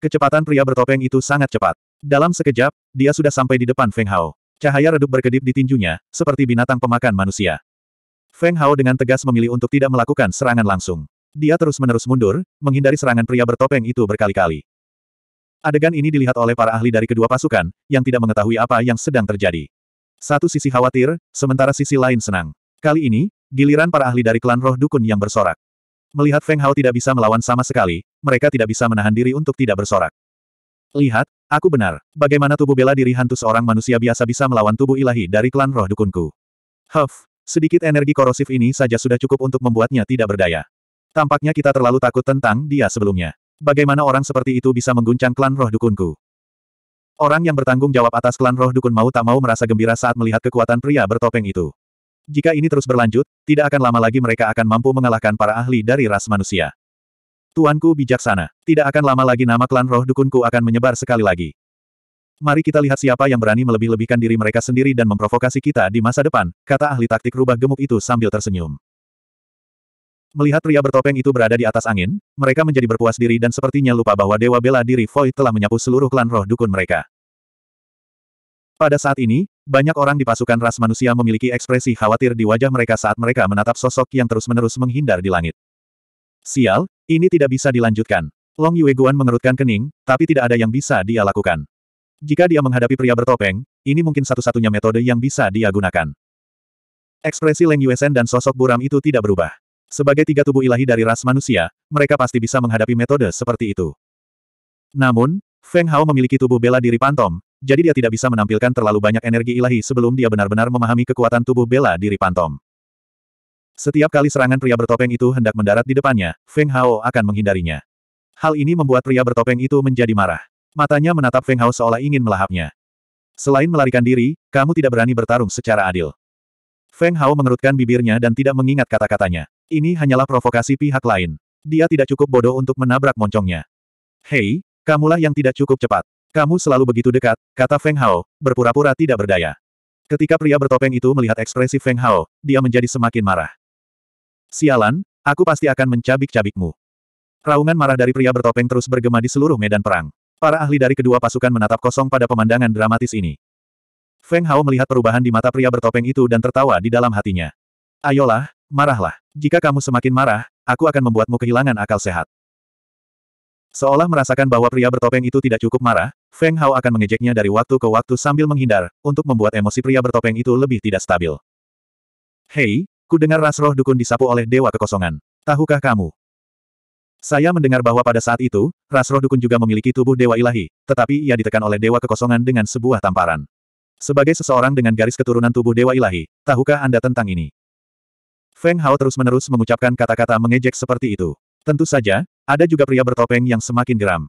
Kecepatan pria bertopeng itu sangat cepat. Dalam sekejap, dia sudah sampai di depan Feng Hao. Cahaya redup berkedip di tinjunya, seperti binatang pemakan manusia. Feng Hao dengan tegas memilih untuk tidak melakukan serangan langsung. Dia terus-menerus mundur, menghindari serangan pria bertopeng itu berkali-kali. Adegan ini dilihat oleh para ahli dari kedua pasukan, yang tidak mengetahui apa yang sedang terjadi. Satu sisi khawatir, sementara sisi lain senang. Kali ini, giliran para ahli dari klan roh dukun yang bersorak. Melihat Feng Hao tidak bisa melawan sama sekali, mereka tidak bisa menahan diri untuk tidak bersorak. Lihat, aku benar. Bagaimana tubuh bela diri hantu seorang manusia biasa bisa melawan tubuh ilahi dari klan roh dukunku. Huff, sedikit energi korosif ini saja sudah cukup untuk membuatnya tidak berdaya. Tampaknya kita terlalu takut tentang dia sebelumnya. Bagaimana orang seperti itu bisa mengguncang klan roh dukunku? Orang yang bertanggung jawab atas klan roh dukun mau tak mau merasa gembira saat melihat kekuatan pria bertopeng itu. Jika ini terus berlanjut, tidak akan lama lagi mereka akan mampu mengalahkan para ahli dari ras manusia. Tuanku bijaksana. Tidak akan lama lagi nama klan roh dukunku akan menyebar sekali lagi. Mari kita lihat siapa yang berani melebih-lebihkan diri mereka sendiri dan memprovokasi kita di masa depan, kata ahli taktik rubah gemuk itu sambil tersenyum. Melihat pria bertopeng itu berada di atas angin, mereka menjadi berpuas diri dan sepertinya lupa bahwa Dewa Bela Diri Void telah menyapu seluruh klan roh dukun mereka. Pada saat ini, banyak orang di pasukan ras manusia memiliki ekspresi khawatir di wajah mereka saat mereka menatap sosok yang terus-menerus menghindar di langit. Sial, ini tidak bisa dilanjutkan. Long Yueguan mengerutkan kening, tapi tidak ada yang bisa dia lakukan. Jika dia menghadapi pria bertopeng, ini mungkin satu-satunya metode yang bisa dia gunakan. Ekspresi Leng Yuesen dan sosok buram itu tidak berubah. Sebagai tiga tubuh ilahi dari ras manusia, mereka pasti bisa menghadapi metode seperti itu. Namun, Feng Hao memiliki tubuh bela diri pantom, jadi dia tidak bisa menampilkan terlalu banyak energi ilahi sebelum dia benar-benar memahami kekuatan tubuh bela diri Pantom. Setiap kali serangan pria bertopeng itu hendak mendarat di depannya, Feng Hao akan menghindarinya. Hal ini membuat pria bertopeng itu menjadi marah. Matanya menatap Feng Hao seolah ingin melahapnya. Selain melarikan diri, kamu tidak berani bertarung secara adil. Feng Hao mengerutkan bibirnya dan tidak mengingat kata-katanya. Ini hanyalah provokasi pihak lain. Dia tidak cukup bodoh untuk menabrak moncongnya. Hei, kamulah yang tidak cukup cepat. Kamu selalu begitu dekat, kata Feng Hao, berpura-pura tidak berdaya. Ketika pria bertopeng itu melihat ekspresi Feng Hao, dia menjadi semakin marah. Sialan, aku pasti akan mencabik-cabikmu. Raungan marah dari pria bertopeng terus bergema di seluruh medan perang. Para ahli dari kedua pasukan menatap kosong pada pemandangan dramatis ini. Feng Hao melihat perubahan di mata pria bertopeng itu dan tertawa di dalam hatinya. Ayolah, marahlah. Jika kamu semakin marah, aku akan membuatmu kehilangan akal sehat. Seolah merasakan bahwa pria bertopeng itu tidak cukup marah, Feng Hao akan mengejeknya dari waktu ke waktu sambil menghindar, untuk membuat emosi pria bertopeng itu lebih tidak stabil. Hei, ku dengar ras roh dukun disapu oleh dewa kekosongan. Tahukah kamu? Saya mendengar bahwa pada saat itu, ras roh dukun juga memiliki tubuh dewa ilahi, tetapi ia ditekan oleh dewa kekosongan dengan sebuah tamparan. Sebagai seseorang dengan garis keturunan tubuh dewa ilahi, tahukah Anda tentang ini? Feng Hao terus-menerus mengucapkan kata-kata mengejek seperti itu. Tentu saja, ada juga pria bertopeng yang semakin geram.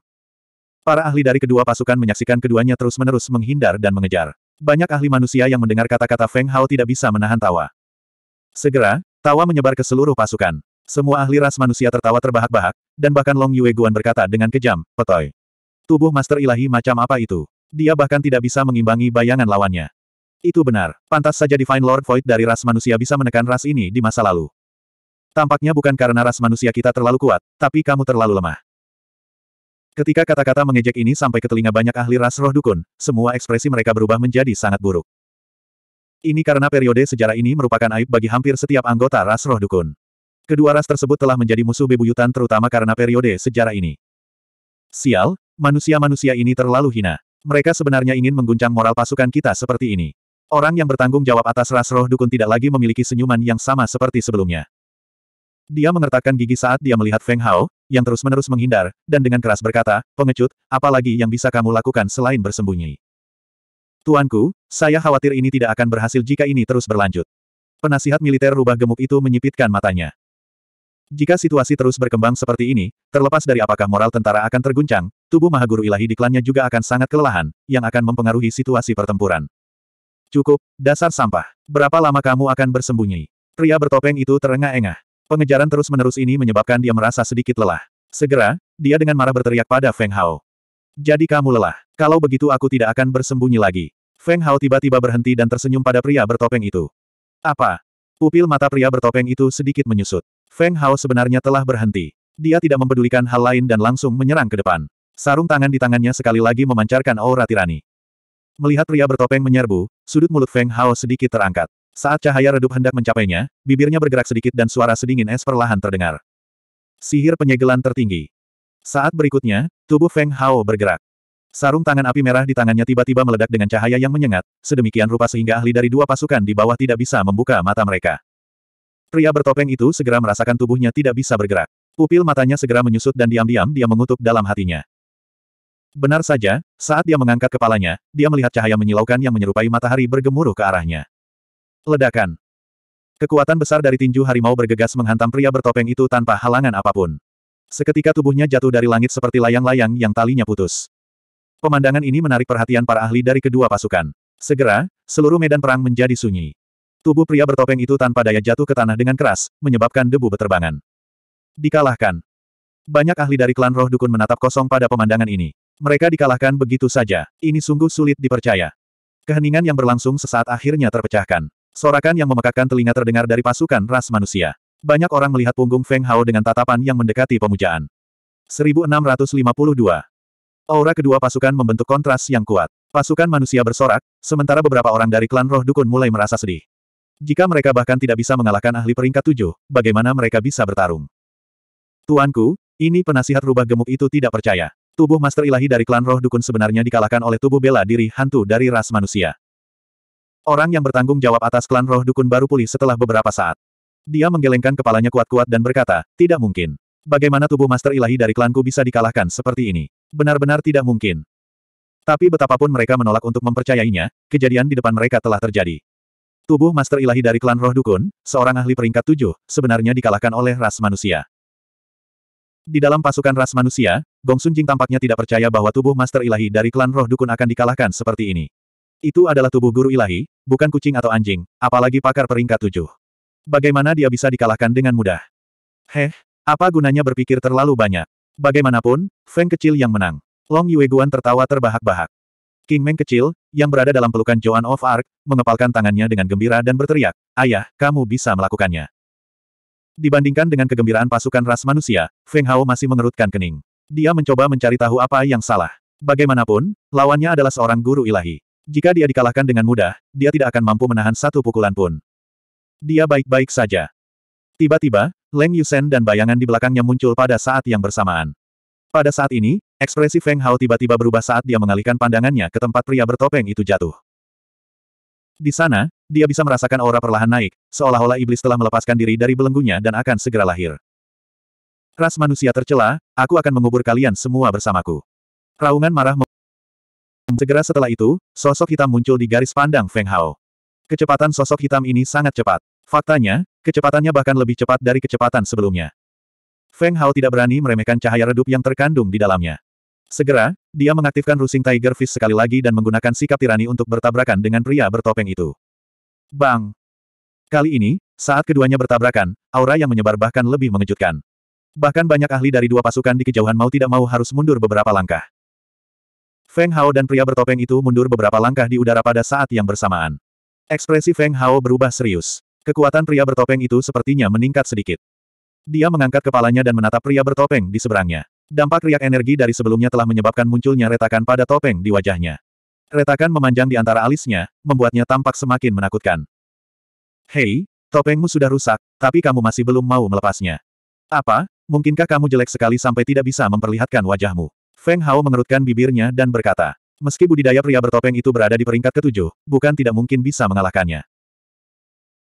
Para ahli dari kedua pasukan menyaksikan keduanya terus-menerus menghindar dan mengejar. Banyak ahli manusia yang mendengar kata-kata Feng Hao tidak bisa menahan tawa. Segera, tawa menyebar ke seluruh pasukan. Semua ahli ras manusia tertawa terbahak-bahak, dan bahkan Long Yue Guan berkata dengan kejam, petoy. Tubuh Master Ilahi macam apa itu? Dia bahkan tidak bisa mengimbangi bayangan lawannya. Itu benar. Pantas saja Divine Lord Void dari ras manusia bisa menekan ras ini di masa lalu. Tampaknya bukan karena ras manusia kita terlalu kuat, tapi kamu terlalu lemah. Ketika kata-kata mengejek ini sampai ke telinga banyak ahli ras roh dukun, semua ekspresi mereka berubah menjadi sangat buruk. Ini karena periode sejarah ini merupakan aib bagi hampir setiap anggota ras roh dukun. Kedua ras tersebut telah menjadi musuh bebuyutan terutama karena periode sejarah ini. Sial, manusia-manusia ini terlalu hina. Mereka sebenarnya ingin mengguncang moral pasukan kita seperti ini. Orang yang bertanggung jawab atas ras roh dukun tidak lagi memiliki senyuman yang sama seperti sebelumnya. Dia mengertakkan gigi saat dia melihat Feng Hao, yang terus-menerus menghindar, dan dengan keras berkata, pengecut, apalagi yang bisa kamu lakukan selain bersembunyi. Tuanku, saya khawatir ini tidak akan berhasil jika ini terus berlanjut. Penasihat militer rubah gemuk itu menyipitkan matanya. Jika situasi terus berkembang seperti ini, terlepas dari apakah moral tentara akan terguncang, tubuh Mahaguru Ilahi di klannya juga akan sangat kelelahan, yang akan mempengaruhi situasi pertempuran. Cukup, dasar sampah. Berapa lama kamu akan bersembunyi? Pria bertopeng itu terengah-engah. Pengejaran terus-menerus ini menyebabkan dia merasa sedikit lelah. Segera, dia dengan marah berteriak pada Feng Hao. Jadi kamu lelah. Kalau begitu aku tidak akan bersembunyi lagi. Feng Hao tiba-tiba berhenti dan tersenyum pada pria bertopeng itu. Apa? Pupil mata pria bertopeng itu sedikit menyusut. Feng Hao sebenarnya telah berhenti. Dia tidak mempedulikan hal lain dan langsung menyerang ke depan. Sarung tangan di tangannya sekali lagi memancarkan aura tirani. Melihat pria bertopeng menyerbu, sudut mulut Feng Hao sedikit terangkat. Saat cahaya redup hendak mencapainya, bibirnya bergerak sedikit dan suara sedingin es perlahan terdengar. Sihir penyegelan tertinggi. Saat berikutnya, tubuh Feng Hao bergerak. Sarung tangan api merah di tangannya tiba-tiba meledak dengan cahaya yang menyengat, sedemikian rupa sehingga ahli dari dua pasukan di bawah tidak bisa membuka mata mereka. Pria bertopeng itu segera merasakan tubuhnya tidak bisa bergerak. Pupil matanya segera menyusut dan diam-diam dia mengutuk dalam hatinya. Benar saja, saat dia mengangkat kepalanya, dia melihat cahaya menyilaukan yang menyerupai matahari bergemuruh ke arahnya. Ledakan. Kekuatan besar dari tinju harimau bergegas menghantam pria bertopeng itu tanpa halangan apapun. Seketika tubuhnya jatuh dari langit seperti layang-layang yang talinya putus. Pemandangan ini menarik perhatian para ahli dari kedua pasukan. Segera, seluruh medan perang menjadi sunyi. Tubuh pria bertopeng itu tanpa daya jatuh ke tanah dengan keras, menyebabkan debu beterbangan. Dikalahkan. Banyak ahli dari klan roh dukun menatap kosong pada pemandangan ini. Mereka dikalahkan begitu saja. Ini sungguh sulit dipercaya. Keheningan yang berlangsung sesaat akhirnya terpecahkan. Sorakan yang memekakkan telinga terdengar dari pasukan ras manusia. Banyak orang melihat punggung Feng Hao dengan tatapan yang mendekati pemujaan. 1652. Aura kedua pasukan membentuk kontras yang kuat. Pasukan manusia bersorak, sementara beberapa orang dari klan roh dukun mulai merasa sedih. Jika mereka bahkan tidak bisa mengalahkan ahli peringkat tujuh, bagaimana mereka bisa bertarung? Tuanku, ini penasihat rubah gemuk itu tidak percaya. Tubuh master ilahi dari klan roh dukun sebenarnya dikalahkan oleh tubuh bela diri hantu dari ras manusia. Orang yang bertanggung jawab atas klan roh dukun baru pulih setelah beberapa saat. Dia menggelengkan kepalanya kuat-kuat dan berkata, tidak mungkin. Bagaimana tubuh master ilahi dari klanku bisa dikalahkan seperti ini? Benar-benar tidak mungkin. Tapi betapapun mereka menolak untuk mempercayainya, kejadian di depan mereka telah terjadi. Tubuh master ilahi dari klan roh dukun, seorang ahli peringkat tujuh, sebenarnya dikalahkan oleh ras manusia. Di dalam pasukan ras manusia, Gong Sun Jing tampaknya tidak percaya bahwa tubuh master ilahi dari klan roh dukun akan dikalahkan seperti ini. Itu adalah tubuh guru ilahi, bukan kucing atau anjing, apalagi pakar peringkat tujuh. Bagaimana dia bisa dikalahkan dengan mudah? Heh, apa gunanya berpikir terlalu banyak? Bagaimanapun, Feng kecil yang menang. Long Yueguan tertawa terbahak-bahak. King Meng kecil, yang berada dalam pelukan Joan of Arc, mengepalkan tangannya dengan gembira dan berteriak, Ayah, kamu bisa melakukannya. Dibandingkan dengan kegembiraan pasukan ras manusia, Feng Hao masih mengerutkan kening. Dia mencoba mencari tahu apa yang salah. Bagaimanapun, lawannya adalah seorang guru ilahi. Jika dia dikalahkan dengan mudah, dia tidak akan mampu menahan satu pukulan pun. Dia baik-baik saja. Tiba-tiba, Leng Yusen dan bayangan di belakangnya muncul pada saat yang bersamaan. Pada saat ini, ekspresi Feng Hao tiba-tiba berubah saat dia mengalihkan pandangannya ke tempat pria bertopeng itu jatuh. Di sana, dia bisa merasakan aura perlahan naik, seolah-olah iblis telah melepaskan diri dari belenggunya dan akan segera lahir. Ras manusia tercela, aku akan mengubur kalian semua bersamaku. Raungan marah Segera setelah itu, sosok hitam muncul di garis pandang Feng Hao. Kecepatan sosok hitam ini sangat cepat. Faktanya, kecepatannya bahkan lebih cepat dari kecepatan sebelumnya. Feng Hao tidak berani meremehkan cahaya redup yang terkandung di dalamnya. Segera, dia mengaktifkan rusing Tiger Fist sekali lagi dan menggunakan sikap tirani untuk bertabrakan dengan pria bertopeng itu. Bang! Kali ini, saat keduanya bertabrakan, aura yang menyebar bahkan lebih mengejutkan. Bahkan banyak ahli dari dua pasukan di kejauhan mau tidak mau harus mundur beberapa langkah. Feng Hao dan pria bertopeng itu mundur beberapa langkah di udara pada saat yang bersamaan. Ekspresi Feng Hao berubah serius. Kekuatan pria bertopeng itu sepertinya meningkat sedikit. Dia mengangkat kepalanya dan menatap pria bertopeng di seberangnya. Dampak riak energi dari sebelumnya telah menyebabkan munculnya retakan pada topeng di wajahnya. Retakan memanjang di antara alisnya, membuatnya tampak semakin menakutkan. Hei, topengmu sudah rusak, tapi kamu masih belum mau melepasnya. Apa, mungkinkah kamu jelek sekali sampai tidak bisa memperlihatkan wajahmu? Feng Hao mengerutkan bibirnya dan berkata, meski budidaya pria bertopeng itu berada di peringkat ketujuh, bukan tidak mungkin bisa mengalahkannya.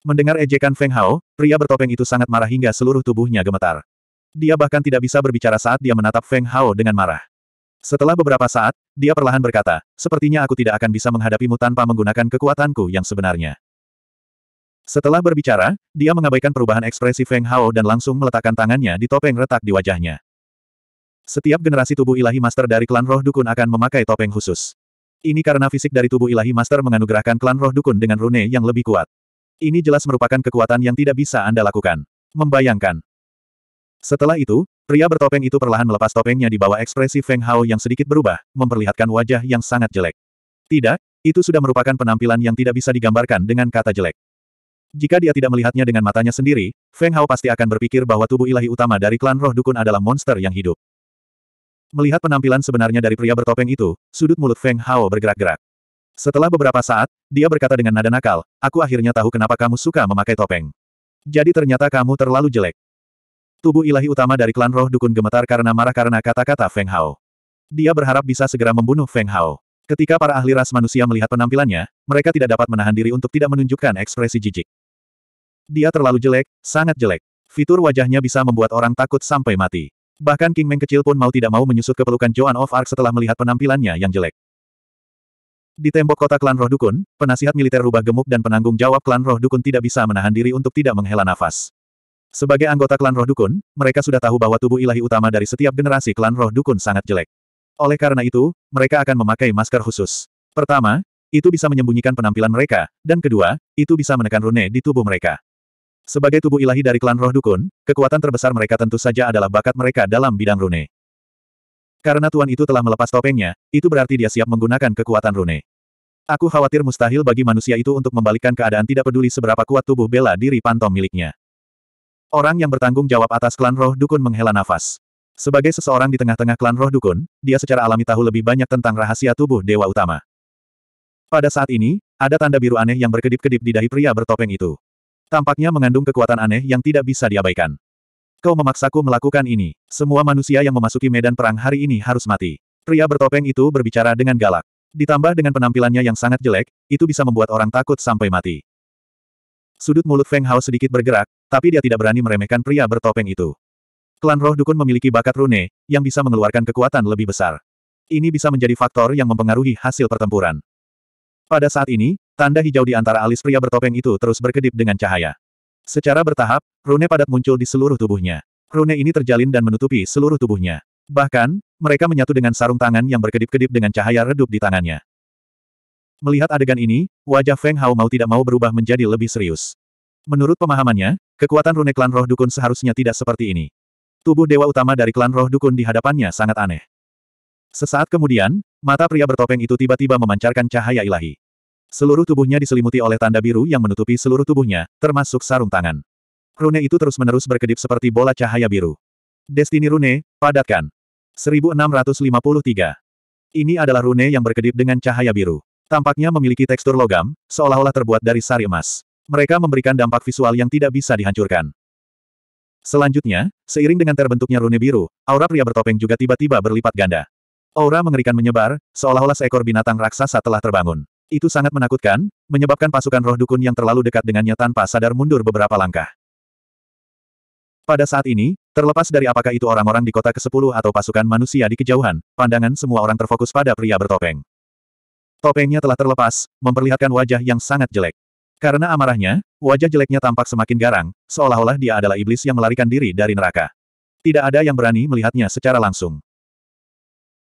Mendengar ejekan Feng Hao, pria bertopeng itu sangat marah hingga seluruh tubuhnya gemetar. Dia bahkan tidak bisa berbicara saat dia menatap Feng Hao dengan marah. Setelah beberapa saat, dia perlahan berkata, sepertinya aku tidak akan bisa menghadapimu tanpa menggunakan kekuatanku yang sebenarnya. Setelah berbicara, dia mengabaikan perubahan ekspresi Feng Hao dan langsung meletakkan tangannya di topeng retak di wajahnya. Setiap generasi tubuh ilahi master dari klan roh dukun akan memakai topeng khusus. Ini karena fisik dari tubuh ilahi master menganugerahkan klan roh dukun dengan rune yang lebih kuat. Ini jelas merupakan kekuatan yang tidak bisa Anda lakukan. Membayangkan. Setelah itu, pria bertopeng itu perlahan melepas topengnya di bawah ekspresi Feng Hao yang sedikit berubah, memperlihatkan wajah yang sangat jelek. Tidak, itu sudah merupakan penampilan yang tidak bisa digambarkan dengan kata jelek. Jika dia tidak melihatnya dengan matanya sendiri, Feng Hao pasti akan berpikir bahwa tubuh ilahi utama dari klan roh dukun adalah monster yang hidup. Melihat penampilan sebenarnya dari pria bertopeng itu, sudut mulut Feng Hao bergerak-gerak. Setelah beberapa saat, dia berkata dengan nada nakal, aku akhirnya tahu kenapa kamu suka memakai topeng. Jadi ternyata kamu terlalu jelek. Tubuh ilahi utama dari klan roh dukun gemetar karena marah karena kata-kata Feng Hao. Dia berharap bisa segera membunuh Feng Hao. Ketika para ahli ras manusia melihat penampilannya, mereka tidak dapat menahan diri untuk tidak menunjukkan ekspresi jijik. Dia terlalu jelek, sangat jelek. Fitur wajahnya bisa membuat orang takut sampai mati. Bahkan King Meng kecil pun mau tidak mau menyusut ke pelukan Joan of Arc setelah melihat penampilannya yang jelek. Di tembok kota klan roh dukun, penasihat militer rubah gemuk dan penanggung jawab klan roh dukun tidak bisa menahan diri untuk tidak menghela nafas. Sebagai anggota klan roh dukun, mereka sudah tahu bahwa tubuh ilahi utama dari setiap generasi klan roh dukun sangat jelek. Oleh karena itu, mereka akan memakai masker khusus. Pertama, itu bisa menyembunyikan penampilan mereka, dan kedua, itu bisa menekan rune di tubuh mereka. Sebagai tubuh ilahi dari klan roh dukun, kekuatan terbesar mereka tentu saja adalah bakat mereka dalam bidang rune. Karena tuan itu telah melepas topengnya, itu berarti dia siap menggunakan kekuatan rune. Aku khawatir mustahil bagi manusia itu untuk membalikkan keadaan tidak peduli seberapa kuat tubuh bela diri pantom miliknya. Orang yang bertanggung jawab atas klan roh dukun menghela nafas. Sebagai seseorang di tengah-tengah klan roh dukun, dia secara alami tahu lebih banyak tentang rahasia tubuh dewa utama. Pada saat ini, ada tanda biru aneh yang berkedip-kedip di dahi pria bertopeng itu. Tampaknya mengandung kekuatan aneh yang tidak bisa diabaikan. Kau memaksaku melakukan ini. Semua manusia yang memasuki medan perang hari ini harus mati. Pria bertopeng itu berbicara dengan galak. Ditambah dengan penampilannya yang sangat jelek, itu bisa membuat orang takut sampai mati. Sudut mulut Feng Hao sedikit bergerak, tapi dia tidak berani meremehkan pria bertopeng itu. Klan roh dukun memiliki bakat rune, yang bisa mengeluarkan kekuatan lebih besar. Ini bisa menjadi faktor yang mempengaruhi hasil pertempuran. Pada saat ini, Tanda hijau di antara alis pria bertopeng itu terus berkedip dengan cahaya. Secara bertahap, rune padat muncul di seluruh tubuhnya. Rune ini terjalin dan menutupi seluruh tubuhnya. Bahkan, mereka menyatu dengan sarung tangan yang berkedip-kedip dengan cahaya redup di tangannya. Melihat adegan ini, wajah Feng Hao mau tidak mau berubah menjadi lebih serius. Menurut pemahamannya, kekuatan rune klan roh dukun seharusnya tidak seperti ini. Tubuh dewa utama dari klan roh dukun di hadapannya sangat aneh. Sesaat kemudian, mata pria bertopeng itu tiba-tiba memancarkan cahaya ilahi. Seluruh tubuhnya diselimuti oleh tanda biru yang menutupi seluruh tubuhnya, termasuk sarung tangan. Rune itu terus-menerus berkedip seperti bola cahaya biru. Destiny Rune, padatkan. 1653. Ini adalah rune yang berkedip dengan cahaya biru. Tampaknya memiliki tekstur logam, seolah-olah terbuat dari sari emas. Mereka memberikan dampak visual yang tidak bisa dihancurkan. Selanjutnya, seiring dengan terbentuknya rune biru, aura pria bertopeng juga tiba-tiba berlipat ganda. Aura mengerikan menyebar, seolah-olah seekor binatang raksasa telah terbangun. Itu sangat menakutkan, menyebabkan pasukan roh dukun yang terlalu dekat dengannya tanpa sadar mundur beberapa langkah. Pada saat ini, terlepas dari apakah itu orang-orang di kota ke-10 atau pasukan manusia di kejauhan, pandangan semua orang terfokus pada pria bertopeng. Topengnya telah terlepas, memperlihatkan wajah yang sangat jelek. Karena amarahnya, wajah jeleknya tampak semakin garang, seolah-olah dia adalah iblis yang melarikan diri dari neraka. Tidak ada yang berani melihatnya secara langsung.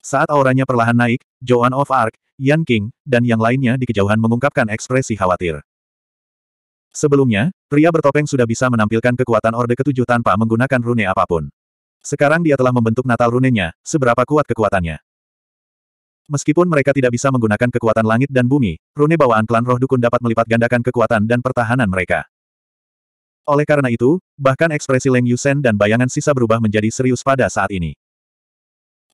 Saat auranya perlahan naik, Joan of Arc, Yan King, dan yang lainnya di kejauhan mengungkapkan ekspresi khawatir. Sebelumnya, pria bertopeng sudah bisa menampilkan kekuatan Orde Ketujuh tanpa menggunakan rune apapun. Sekarang dia telah membentuk natal runenya, seberapa kuat kekuatannya. Meskipun mereka tidak bisa menggunakan kekuatan langit dan bumi, rune bawaan klan roh dukun dapat melipat gandakan kekuatan dan pertahanan mereka. Oleh karena itu, bahkan ekspresi Leng Yusen dan bayangan sisa berubah menjadi serius pada saat ini.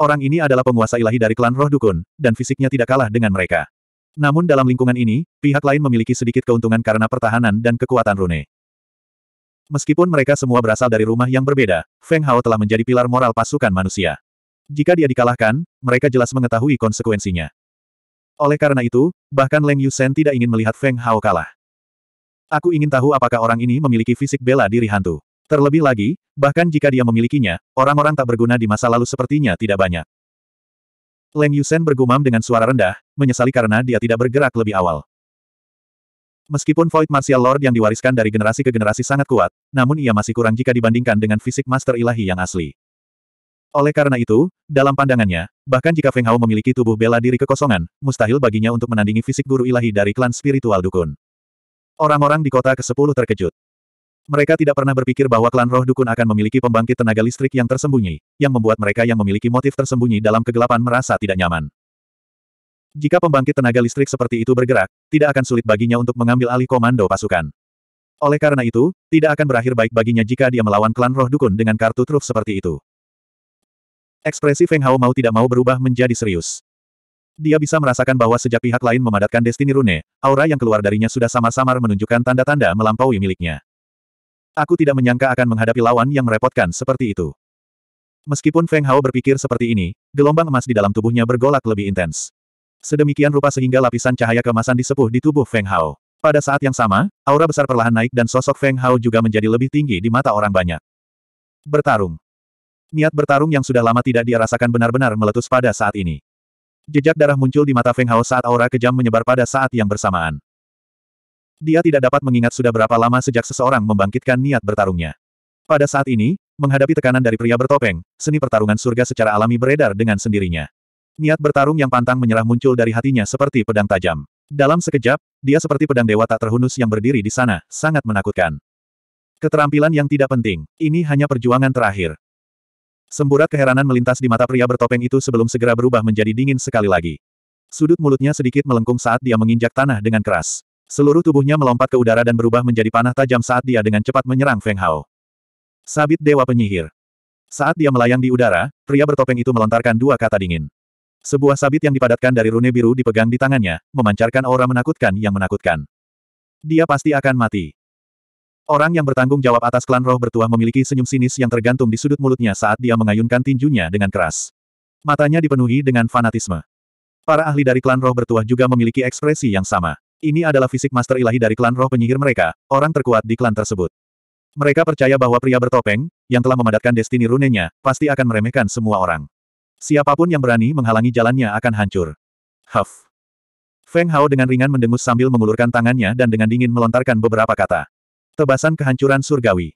Orang ini adalah penguasa ilahi dari klan roh dukun, dan fisiknya tidak kalah dengan mereka. Namun dalam lingkungan ini, pihak lain memiliki sedikit keuntungan karena pertahanan dan kekuatan rune. Meskipun mereka semua berasal dari rumah yang berbeda, Feng Hao telah menjadi pilar moral pasukan manusia. Jika dia dikalahkan, mereka jelas mengetahui konsekuensinya. Oleh karena itu, bahkan Leng Yusen tidak ingin melihat Feng Hao kalah. Aku ingin tahu apakah orang ini memiliki fisik bela diri hantu. Terlebih lagi, bahkan jika dia memilikinya, orang-orang tak berguna di masa lalu sepertinya tidak banyak. Leng Yusen bergumam dengan suara rendah, menyesali karena dia tidak bergerak lebih awal. Meskipun Void Martial Lord yang diwariskan dari generasi ke generasi sangat kuat, namun ia masih kurang jika dibandingkan dengan fisik Master Ilahi yang asli. Oleh karena itu, dalam pandangannya, bahkan jika Feng Hao memiliki tubuh bela diri kekosongan, mustahil baginya untuk menandingi fisik guru ilahi dari klan spiritual dukun. Orang-orang di kota ke-10 terkejut. Mereka tidak pernah berpikir bahwa klan roh dukun akan memiliki pembangkit tenaga listrik yang tersembunyi, yang membuat mereka yang memiliki motif tersembunyi dalam kegelapan merasa tidak nyaman. Jika pembangkit tenaga listrik seperti itu bergerak, tidak akan sulit baginya untuk mengambil alih komando pasukan. Oleh karena itu, tidak akan berakhir baik baginya jika dia melawan klan roh dukun dengan kartu truf seperti itu. Ekspresi Feng Hao mau tidak mau berubah menjadi serius. Dia bisa merasakan bahwa sejak pihak lain memadatkan Destiny Rune, aura yang keluar darinya sudah samar-samar menunjukkan tanda-tanda melampaui miliknya. Aku tidak menyangka akan menghadapi lawan yang merepotkan seperti itu. Meskipun Feng Hao berpikir seperti ini, gelombang emas di dalam tubuhnya bergolak lebih intens. Sedemikian rupa sehingga lapisan cahaya kemasan disepuh di tubuh Feng Hao. Pada saat yang sama, aura besar perlahan naik dan sosok Feng Hao juga menjadi lebih tinggi di mata orang banyak. Bertarung. Niat bertarung yang sudah lama tidak dirasakan benar-benar meletus pada saat ini. Jejak darah muncul di mata Feng Hao saat aura kejam menyebar pada saat yang bersamaan. Dia tidak dapat mengingat sudah berapa lama sejak seseorang membangkitkan niat bertarungnya. Pada saat ini, menghadapi tekanan dari pria bertopeng, seni pertarungan surga secara alami beredar dengan sendirinya. Niat bertarung yang pantang menyerah muncul dari hatinya seperti pedang tajam. Dalam sekejap, dia seperti pedang dewa tak terhunus yang berdiri di sana, sangat menakutkan. Keterampilan yang tidak penting, ini hanya perjuangan terakhir. Semburat keheranan melintas di mata pria bertopeng itu sebelum segera berubah menjadi dingin sekali lagi. Sudut mulutnya sedikit melengkung saat dia menginjak tanah dengan keras. Seluruh tubuhnya melompat ke udara dan berubah menjadi panah tajam saat dia dengan cepat menyerang Feng Hao. Sabit Dewa Penyihir. Saat dia melayang di udara, pria bertopeng itu melontarkan dua kata dingin. Sebuah sabit yang dipadatkan dari rune biru dipegang di tangannya, memancarkan aura menakutkan yang menakutkan. Dia pasti akan mati. Orang yang bertanggung jawab atas klan roh bertuah memiliki senyum sinis yang tergantung di sudut mulutnya saat dia mengayunkan tinjunya dengan keras. Matanya dipenuhi dengan fanatisme. Para ahli dari klan roh bertuah juga memiliki ekspresi yang sama. Ini adalah fisik master ilahi dari klan roh penyihir mereka, orang terkuat di klan tersebut. Mereka percaya bahwa pria bertopeng, yang telah memadatkan destini runenya, pasti akan meremehkan semua orang. Siapapun yang berani menghalangi jalannya akan hancur. Huff. Feng Hao dengan ringan mendengus sambil mengulurkan tangannya dan dengan dingin melontarkan beberapa kata. Tebasan kehancuran surgawi.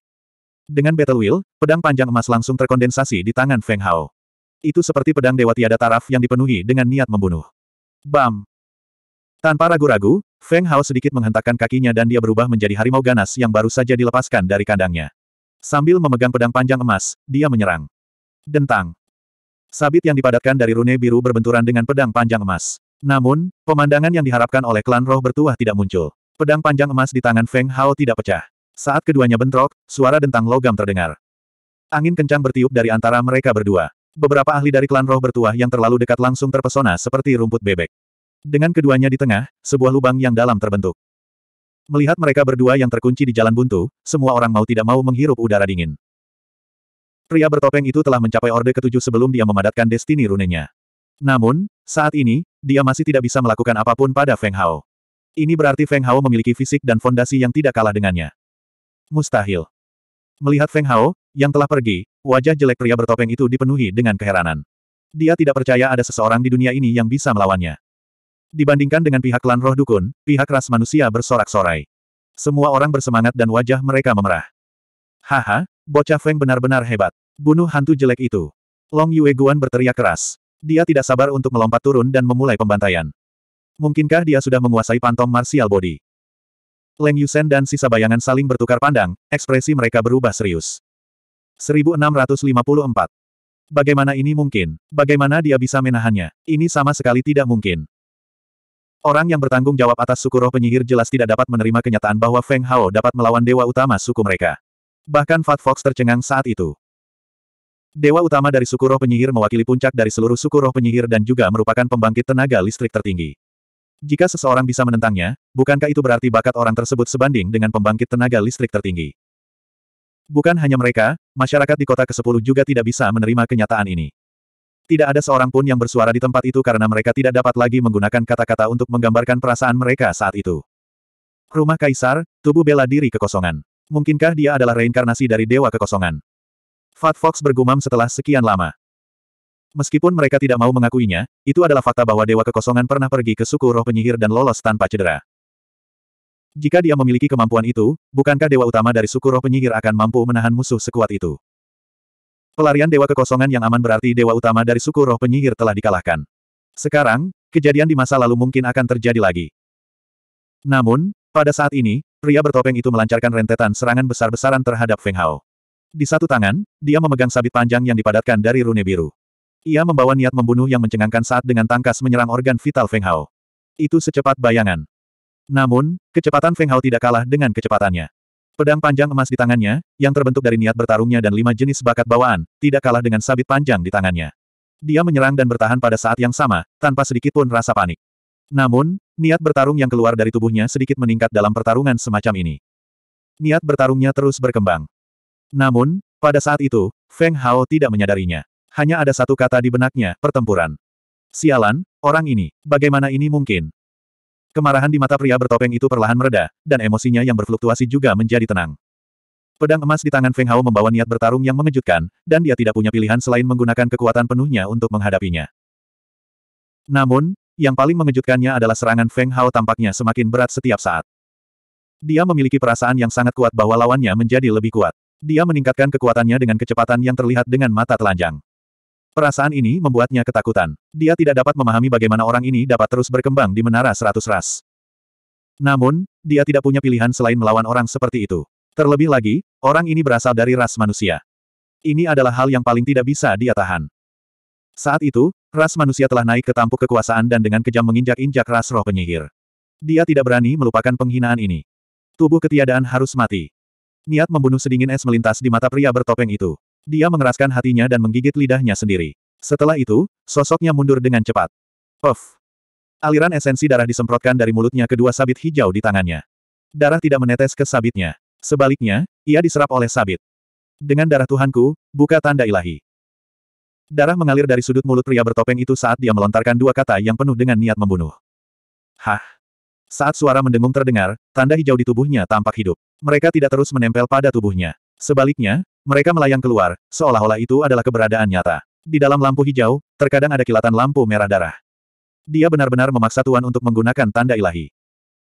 Dengan battle Will, pedang panjang emas langsung terkondensasi di tangan Feng Hao. Itu seperti pedang dewa tiada taraf yang dipenuhi dengan niat membunuh. Bam! Tanpa ragu-ragu, Feng Hao sedikit menghentakkan kakinya dan dia berubah menjadi harimau ganas yang baru saja dilepaskan dari kandangnya. Sambil memegang pedang panjang emas, dia menyerang. Dentang. Sabit yang dipadatkan dari rune biru berbenturan dengan pedang panjang emas. Namun, pemandangan yang diharapkan oleh klan roh bertuah tidak muncul. Pedang panjang emas di tangan Feng Hao tidak pecah. Saat keduanya bentrok, suara dentang logam terdengar. Angin kencang bertiup dari antara mereka berdua. Beberapa ahli dari klan roh bertuah yang terlalu dekat langsung terpesona seperti rumput bebek. Dengan keduanya di tengah, sebuah lubang yang dalam terbentuk. Melihat mereka berdua yang terkunci di jalan buntu, semua orang mau tidak mau menghirup udara dingin. Pria bertopeng itu telah mencapai orde ketujuh sebelum dia memadatkan destini runenya. Namun, saat ini, dia masih tidak bisa melakukan apapun pada Feng Hao. Ini berarti Feng Hao memiliki fisik dan fondasi yang tidak kalah dengannya. Mustahil. Melihat Feng Hao, yang telah pergi, wajah jelek pria bertopeng itu dipenuhi dengan keheranan. Dia tidak percaya ada seseorang di dunia ini yang bisa melawannya. Dibandingkan dengan pihak klan roh dukun, pihak ras manusia bersorak-sorai. Semua orang bersemangat dan wajah mereka memerah. Haha, bocah Feng benar-benar hebat. Bunuh hantu jelek itu. Long Yue Guan berteriak keras. Dia tidak sabar untuk melompat turun dan memulai pembantaian. Mungkinkah dia sudah menguasai pantom martial body? Leng Yusen dan sisa bayangan saling bertukar pandang, ekspresi mereka berubah serius. 1654. Bagaimana ini mungkin? Bagaimana dia bisa menahannya? Ini sama sekali tidak mungkin. Orang yang bertanggung jawab atas suku roh penyihir jelas tidak dapat menerima kenyataan bahwa Feng Hao dapat melawan dewa utama suku mereka. Bahkan Fat Fox tercengang saat itu. Dewa utama dari suku roh penyihir mewakili puncak dari seluruh suku roh penyihir dan juga merupakan pembangkit tenaga listrik tertinggi. Jika seseorang bisa menentangnya, bukankah itu berarti bakat orang tersebut sebanding dengan pembangkit tenaga listrik tertinggi? Bukan hanya mereka, masyarakat di kota ke-10 juga tidak bisa menerima kenyataan ini. Tidak ada seorang pun yang bersuara di tempat itu karena mereka tidak dapat lagi menggunakan kata-kata untuk menggambarkan perasaan mereka saat itu. Rumah Kaisar, tubuh bela diri kekosongan. Mungkinkah dia adalah reinkarnasi dari Dewa Kekosongan? Fat Fox bergumam setelah sekian lama. Meskipun mereka tidak mau mengakuinya, itu adalah fakta bahwa Dewa Kekosongan pernah pergi ke suku roh penyihir dan lolos tanpa cedera. Jika dia memiliki kemampuan itu, bukankah Dewa Utama dari suku roh penyihir akan mampu menahan musuh sekuat itu? Pelarian Dewa Kekosongan yang aman berarti Dewa Utama dari suku roh penyihir telah dikalahkan. Sekarang, kejadian di masa lalu mungkin akan terjadi lagi. Namun, pada saat ini, pria bertopeng itu melancarkan rentetan serangan besar-besaran terhadap Feng Hao. Di satu tangan, dia memegang sabit panjang yang dipadatkan dari rune biru. Ia membawa niat membunuh yang mencengangkan saat dengan tangkas menyerang organ vital Feng Hao. Itu secepat bayangan. Namun, kecepatan Feng Hao tidak kalah dengan kecepatannya. Pedang panjang emas di tangannya, yang terbentuk dari niat bertarungnya dan lima jenis bakat bawaan, tidak kalah dengan sabit panjang di tangannya. Dia menyerang dan bertahan pada saat yang sama, tanpa sedikit pun rasa panik. Namun, niat bertarung yang keluar dari tubuhnya sedikit meningkat dalam pertarungan semacam ini. Niat bertarungnya terus berkembang. Namun, pada saat itu, Feng Hao tidak menyadarinya. Hanya ada satu kata di benaknya, pertempuran. Sialan, orang ini, bagaimana ini mungkin? Kemarahan di mata pria bertopeng itu perlahan mereda, dan emosinya yang berfluktuasi juga menjadi tenang. Pedang emas di tangan Feng Hao membawa niat bertarung yang mengejutkan, dan dia tidak punya pilihan selain menggunakan kekuatan penuhnya untuk menghadapinya. Namun, yang paling mengejutkannya adalah serangan Feng Hao tampaknya semakin berat setiap saat. Dia memiliki perasaan yang sangat kuat bahwa lawannya menjadi lebih kuat. Dia meningkatkan kekuatannya dengan kecepatan yang terlihat dengan mata telanjang. Perasaan ini membuatnya ketakutan. Dia tidak dapat memahami bagaimana orang ini dapat terus berkembang di menara seratus ras. Namun, dia tidak punya pilihan selain melawan orang seperti itu. Terlebih lagi, orang ini berasal dari ras manusia. Ini adalah hal yang paling tidak bisa dia tahan. Saat itu, ras manusia telah naik ke tampuk kekuasaan dan dengan kejam menginjak-injak ras roh penyihir. Dia tidak berani melupakan penghinaan ini. Tubuh ketiadaan harus mati. Niat membunuh sedingin es melintas di mata pria bertopeng itu. Dia mengeraskan hatinya dan menggigit lidahnya sendiri. Setelah itu, sosoknya mundur dengan cepat. Puff. Aliran esensi darah disemprotkan dari mulutnya kedua sabit hijau di tangannya. Darah tidak menetes ke sabitnya. Sebaliknya, ia diserap oleh sabit. Dengan darah Tuhanku, buka tanda ilahi. Darah mengalir dari sudut mulut pria bertopeng itu saat dia melontarkan dua kata yang penuh dengan niat membunuh. Hah. Saat suara mendengung terdengar, tanda hijau di tubuhnya tampak hidup. Mereka tidak terus menempel pada tubuhnya. Sebaliknya, mereka melayang keluar, seolah-olah itu adalah keberadaan nyata. Di dalam lampu hijau, terkadang ada kilatan lampu merah darah. Dia benar-benar memaksa Tuan untuk menggunakan tanda ilahi.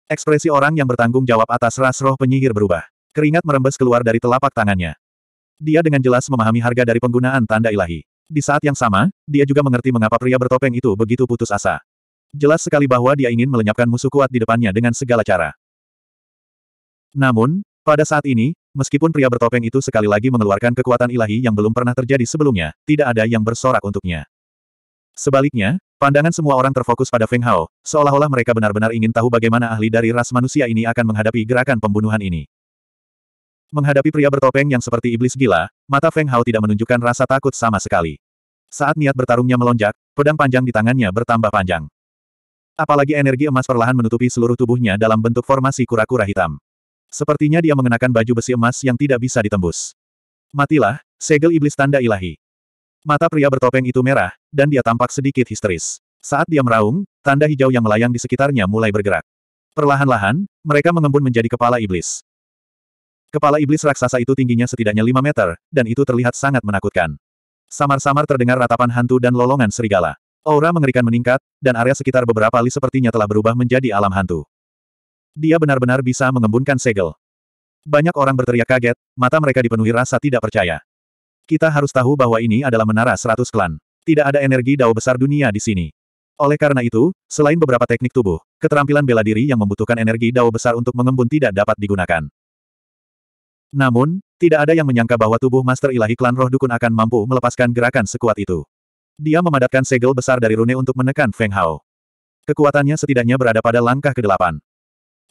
Ekspresi orang yang bertanggung jawab atas ras roh penyihir berubah. Keringat merembes keluar dari telapak tangannya. Dia dengan jelas memahami harga dari penggunaan tanda ilahi. Di saat yang sama, dia juga mengerti mengapa pria bertopeng itu begitu putus asa. Jelas sekali bahwa dia ingin melenyapkan musuh kuat di depannya dengan segala cara. Namun, pada saat ini, Meskipun pria bertopeng itu sekali lagi mengeluarkan kekuatan ilahi yang belum pernah terjadi sebelumnya, tidak ada yang bersorak untuknya. Sebaliknya, pandangan semua orang terfokus pada Feng Hao, seolah-olah mereka benar-benar ingin tahu bagaimana ahli dari ras manusia ini akan menghadapi gerakan pembunuhan ini. Menghadapi pria bertopeng yang seperti iblis gila, mata Feng Hao tidak menunjukkan rasa takut sama sekali. Saat niat bertarungnya melonjak, pedang panjang di tangannya bertambah panjang. Apalagi energi emas perlahan menutupi seluruh tubuhnya dalam bentuk formasi kura-kura hitam. Sepertinya dia mengenakan baju besi emas yang tidak bisa ditembus. Matilah, segel iblis tanda ilahi. Mata pria bertopeng itu merah, dan dia tampak sedikit histeris. Saat dia meraung, tanda hijau yang melayang di sekitarnya mulai bergerak. Perlahan-lahan, mereka mengembun menjadi kepala iblis. Kepala iblis raksasa itu tingginya setidaknya 5 meter, dan itu terlihat sangat menakutkan. Samar-samar terdengar ratapan hantu dan lolongan serigala. Aura mengerikan meningkat, dan area sekitar beberapa li sepertinya telah berubah menjadi alam hantu. Dia benar-benar bisa mengembunkan segel. Banyak orang berteriak kaget, mata mereka dipenuhi rasa tidak percaya. Kita harus tahu bahwa ini adalah menara seratus klan. Tidak ada energi dao besar dunia di sini. Oleh karena itu, selain beberapa teknik tubuh, keterampilan bela diri yang membutuhkan energi dao besar untuk mengembun tidak dapat digunakan. Namun, tidak ada yang menyangka bahwa tubuh Master Ilahi Klan Roh Dukun akan mampu melepaskan gerakan sekuat itu. Dia memadatkan segel besar dari rune untuk menekan Feng Hao. Kekuatannya setidaknya berada pada langkah ke-8.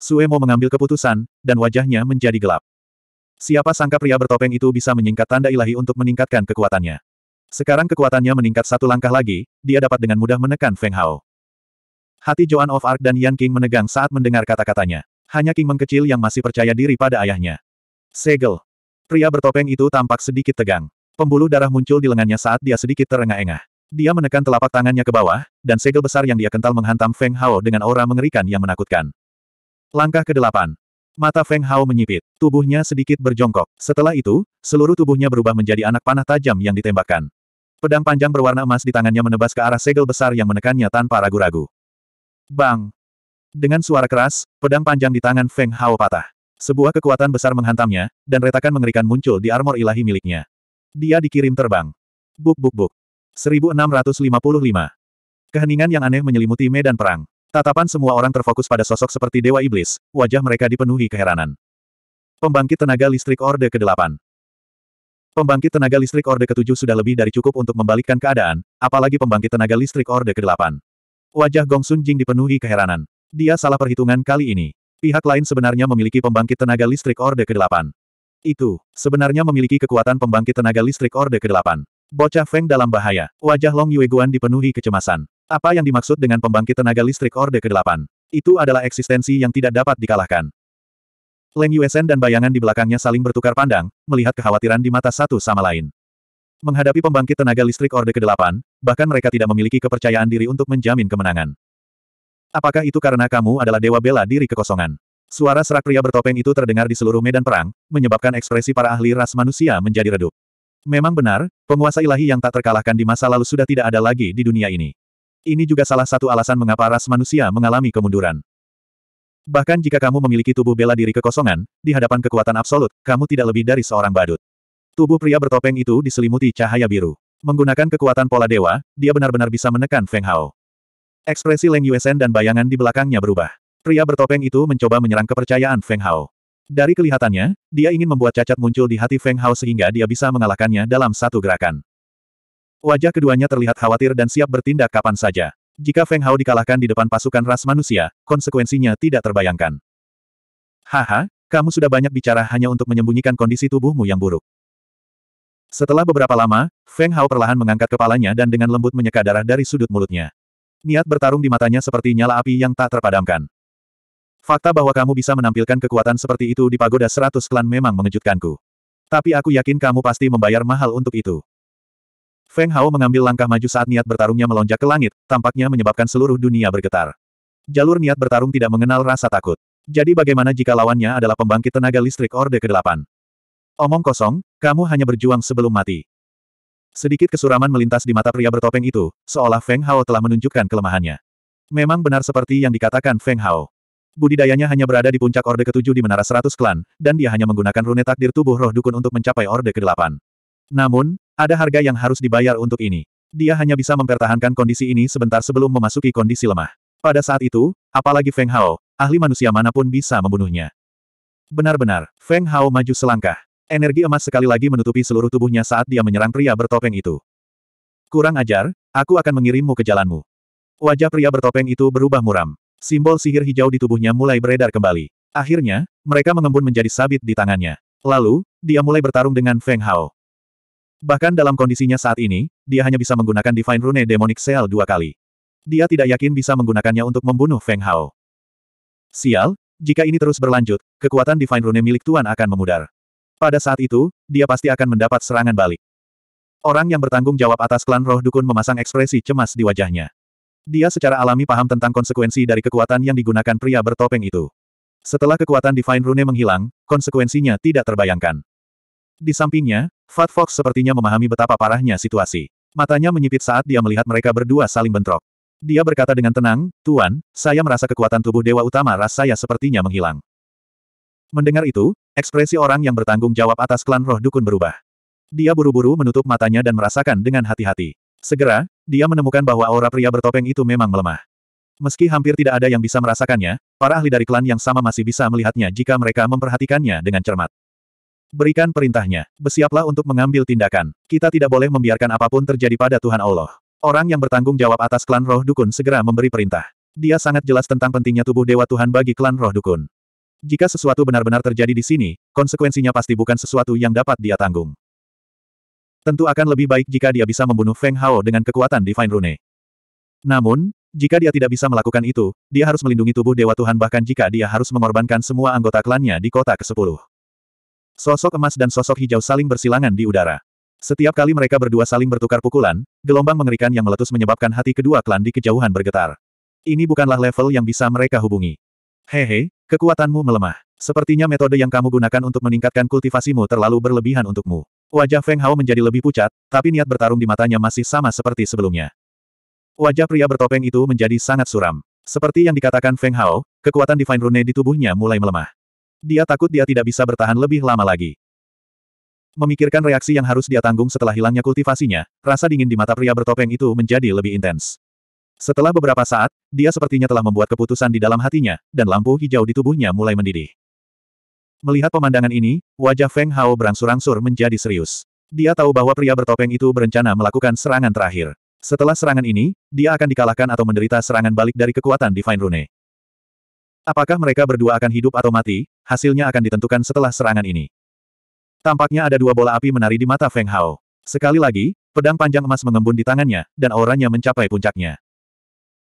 Suemo mengambil keputusan, dan wajahnya menjadi gelap. Siapa sangka pria bertopeng itu bisa menyingkat tanda ilahi untuk meningkatkan kekuatannya. Sekarang kekuatannya meningkat satu langkah lagi, dia dapat dengan mudah menekan Feng Hao. Hati Joan of Arc dan Yan King menegang saat mendengar kata-katanya. Hanya King mengkecil yang masih percaya diri pada ayahnya. Segel. Pria bertopeng itu tampak sedikit tegang. Pembuluh darah muncul di lengannya saat dia sedikit terengah-engah. Dia menekan telapak tangannya ke bawah, dan segel besar yang dia kental menghantam Feng Hao dengan aura mengerikan yang menakutkan. Langkah ke-8. Mata Feng Hao menyipit, tubuhnya sedikit berjongkok. Setelah itu, seluruh tubuhnya berubah menjadi anak panah tajam yang ditembakkan. Pedang panjang berwarna emas di tangannya menebas ke arah segel besar yang menekannya tanpa ragu-ragu. Bang! Dengan suara keras, pedang panjang di tangan Feng Hao patah. Sebuah kekuatan besar menghantamnya, dan retakan mengerikan muncul di armor ilahi miliknya. Dia dikirim terbang. Buk buk buk. 1655. Keheningan yang aneh menyelimuti medan perang. Tatapan semua orang terfokus pada sosok seperti Dewa Iblis, wajah mereka dipenuhi keheranan. Pembangkit tenaga listrik Orde ke-8 Pembangkit tenaga listrik Orde ke-7 sudah lebih dari cukup untuk membalikkan keadaan, apalagi pembangkit tenaga listrik Orde ke-8. Wajah Gong Sun Jing dipenuhi keheranan. Dia salah perhitungan kali ini. Pihak lain sebenarnya memiliki pembangkit tenaga listrik Orde ke-8. Itu, sebenarnya memiliki kekuatan pembangkit tenaga listrik Orde ke-8. Bocah Feng dalam bahaya. Wajah Long Yue Guan dipenuhi kecemasan. Apa yang dimaksud dengan pembangkit tenaga listrik Orde ke-8? Itu adalah eksistensi yang tidak dapat dikalahkan. Leng Yuesen dan bayangan di belakangnya saling bertukar pandang, melihat kekhawatiran di mata satu sama lain. Menghadapi pembangkit tenaga listrik Orde ke-8, bahkan mereka tidak memiliki kepercayaan diri untuk menjamin kemenangan. Apakah itu karena kamu adalah dewa bela diri kekosongan? Suara serak pria bertopeng itu terdengar di seluruh medan perang, menyebabkan ekspresi para ahli ras manusia menjadi redup. Memang benar, penguasa ilahi yang tak terkalahkan di masa lalu sudah tidak ada lagi di dunia ini. Ini juga salah satu alasan mengapa ras manusia mengalami kemunduran. Bahkan jika kamu memiliki tubuh bela diri kekosongan, di hadapan kekuatan absolut, kamu tidak lebih dari seorang badut. Tubuh pria bertopeng itu diselimuti cahaya biru. Menggunakan kekuatan pola dewa, dia benar-benar bisa menekan Feng Hao. Ekspresi Leng Yuesen dan bayangan di belakangnya berubah. Pria bertopeng itu mencoba menyerang kepercayaan Feng Hao. Dari kelihatannya, dia ingin membuat cacat muncul di hati Feng Hao sehingga dia bisa mengalahkannya dalam satu gerakan. Wajah keduanya terlihat khawatir dan siap bertindak kapan saja. Jika Feng Hao dikalahkan di depan pasukan ras manusia, konsekuensinya tidak terbayangkan. Haha, kamu sudah banyak bicara hanya untuk menyembunyikan kondisi tubuhmu yang buruk. Setelah beberapa lama, Feng Hao perlahan mengangkat kepalanya dan dengan lembut menyeka darah dari sudut mulutnya. Niat bertarung di matanya seperti nyala api yang tak terpadamkan. Fakta bahwa kamu bisa menampilkan kekuatan seperti itu di pagoda seratus klan memang mengejutkanku. Tapi aku yakin kamu pasti membayar mahal untuk itu. Feng Hao mengambil langkah maju saat niat bertarungnya melonjak ke langit, tampaknya menyebabkan seluruh dunia bergetar. Jalur niat bertarung tidak mengenal rasa takut. Jadi bagaimana jika lawannya adalah pembangkit tenaga listrik Orde ke-8? Omong kosong, kamu hanya berjuang sebelum mati. Sedikit kesuraman melintas di mata pria bertopeng itu, seolah Feng Hao telah menunjukkan kelemahannya. Memang benar seperti yang dikatakan Feng Hao. Budidayanya hanya berada di puncak Orde ketujuh di Menara Seratus Klan, dan dia hanya menggunakan rune takdir tubuh roh dukun untuk mencapai Orde ke-8. Namun, ada harga yang harus dibayar untuk ini. Dia hanya bisa mempertahankan kondisi ini sebentar sebelum memasuki kondisi lemah. Pada saat itu, apalagi Feng Hao, ahli manusia manapun bisa membunuhnya. Benar-benar, Feng Hao maju selangkah. Energi emas sekali lagi menutupi seluruh tubuhnya saat dia menyerang pria bertopeng itu. Kurang ajar, aku akan mengirimmu ke jalanmu. Wajah pria bertopeng itu berubah muram. Simbol sihir hijau di tubuhnya mulai beredar kembali. Akhirnya, mereka mengembun menjadi sabit di tangannya. Lalu, dia mulai bertarung dengan Feng Hao. Bahkan dalam kondisinya saat ini, dia hanya bisa menggunakan Divine Rune Demonic Seal dua kali. Dia tidak yakin bisa menggunakannya untuk membunuh Feng Hao. Sial, jika ini terus berlanjut, kekuatan Divine Rune milik Tuan akan memudar. Pada saat itu, dia pasti akan mendapat serangan balik. Orang yang bertanggung jawab atas klan roh dukun memasang ekspresi cemas di wajahnya. Dia secara alami paham tentang konsekuensi dari kekuatan yang digunakan pria bertopeng itu. Setelah kekuatan Divine Rune menghilang, konsekuensinya tidak terbayangkan. Di sampingnya, Fat Fox sepertinya memahami betapa parahnya situasi. Matanya menyipit saat dia melihat mereka berdua saling bentrok. Dia berkata dengan tenang, Tuan, saya merasa kekuatan tubuh Dewa Utama ras saya sepertinya menghilang. Mendengar itu, ekspresi orang yang bertanggung jawab atas klan roh dukun berubah. Dia buru-buru menutup matanya dan merasakan dengan hati-hati. Segera, dia menemukan bahwa aura pria bertopeng itu memang melemah. Meski hampir tidak ada yang bisa merasakannya, para ahli dari klan yang sama masih bisa melihatnya jika mereka memperhatikannya dengan cermat. Berikan perintahnya. Bersiaplah untuk mengambil tindakan. Kita tidak boleh membiarkan apapun terjadi pada Tuhan Allah. Orang yang bertanggung jawab atas klan roh dukun segera memberi perintah. Dia sangat jelas tentang pentingnya tubuh Dewa Tuhan bagi klan roh dukun. Jika sesuatu benar-benar terjadi di sini, konsekuensinya pasti bukan sesuatu yang dapat dia tanggung. Tentu akan lebih baik jika dia bisa membunuh Feng Hao dengan kekuatan Divine Rune. Namun, jika dia tidak bisa melakukan itu, dia harus melindungi tubuh Dewa Tuhan bahkan jika dia harus mengorbankan semua anggota klannya di kota ke-10. Sosok emas dan sosok hijau saling bersilangan di udara. Setiap kali mereka berdua saling bertukar pukulan, gelombang mengerikan yang meletus menyebabkan hati kedua klan di kejauhan bergetar. Ini bukanlah level yang bisa mereka hubungi. Hehe, kekuatanmu melemah. Sepertinya metode yang kamu gunakan untuk meningkatkan kultivasimu terlalu berlebihan untukmu. Wajah Feng Hao menjadi lebih pucat, tapi niat bertarung di matanya masih sama seperti sebelumnya. Wajah pria bertopeng itu menjadi sangat suram. Seperti yang dikatakan Feng Hao, kekuatan Divine Rune di tubuhnya mulai melemah. Dia takut dia tidak bisa bertahan lebih lama lagi. Memikirkan reaksi yang harus dia tanggung setelah hilangnya kultivasinya, rasa dingin di mata pria bertopeng itu menjadi lebih intens. Setelah beberapa saat, dia sepertinya telah membuat keputusan di dalam hatinya, dan lampu hijau di tubuhnya mulai mendidih. Melihat pemandangan ini, wajah Feng Hao berangsur-angsur menjadi serius. Dia tahu bahwa pria bertopeng itu berencana melakukan serangan terakhir. Setelah serangan ini, dia akan dikalahkan atau menderita serangan balik dari kekuatan Divine Rune. Apakah mereka berdua akan hidup atau mati, hasilnya akan ditentukan setelah serangan ini. Tampaknya ada dua bola api menari di mata Feng Hao. Sekali lagi, pedang panjang emas mengembun di tangannya, dan auranya mencapai puncaknya.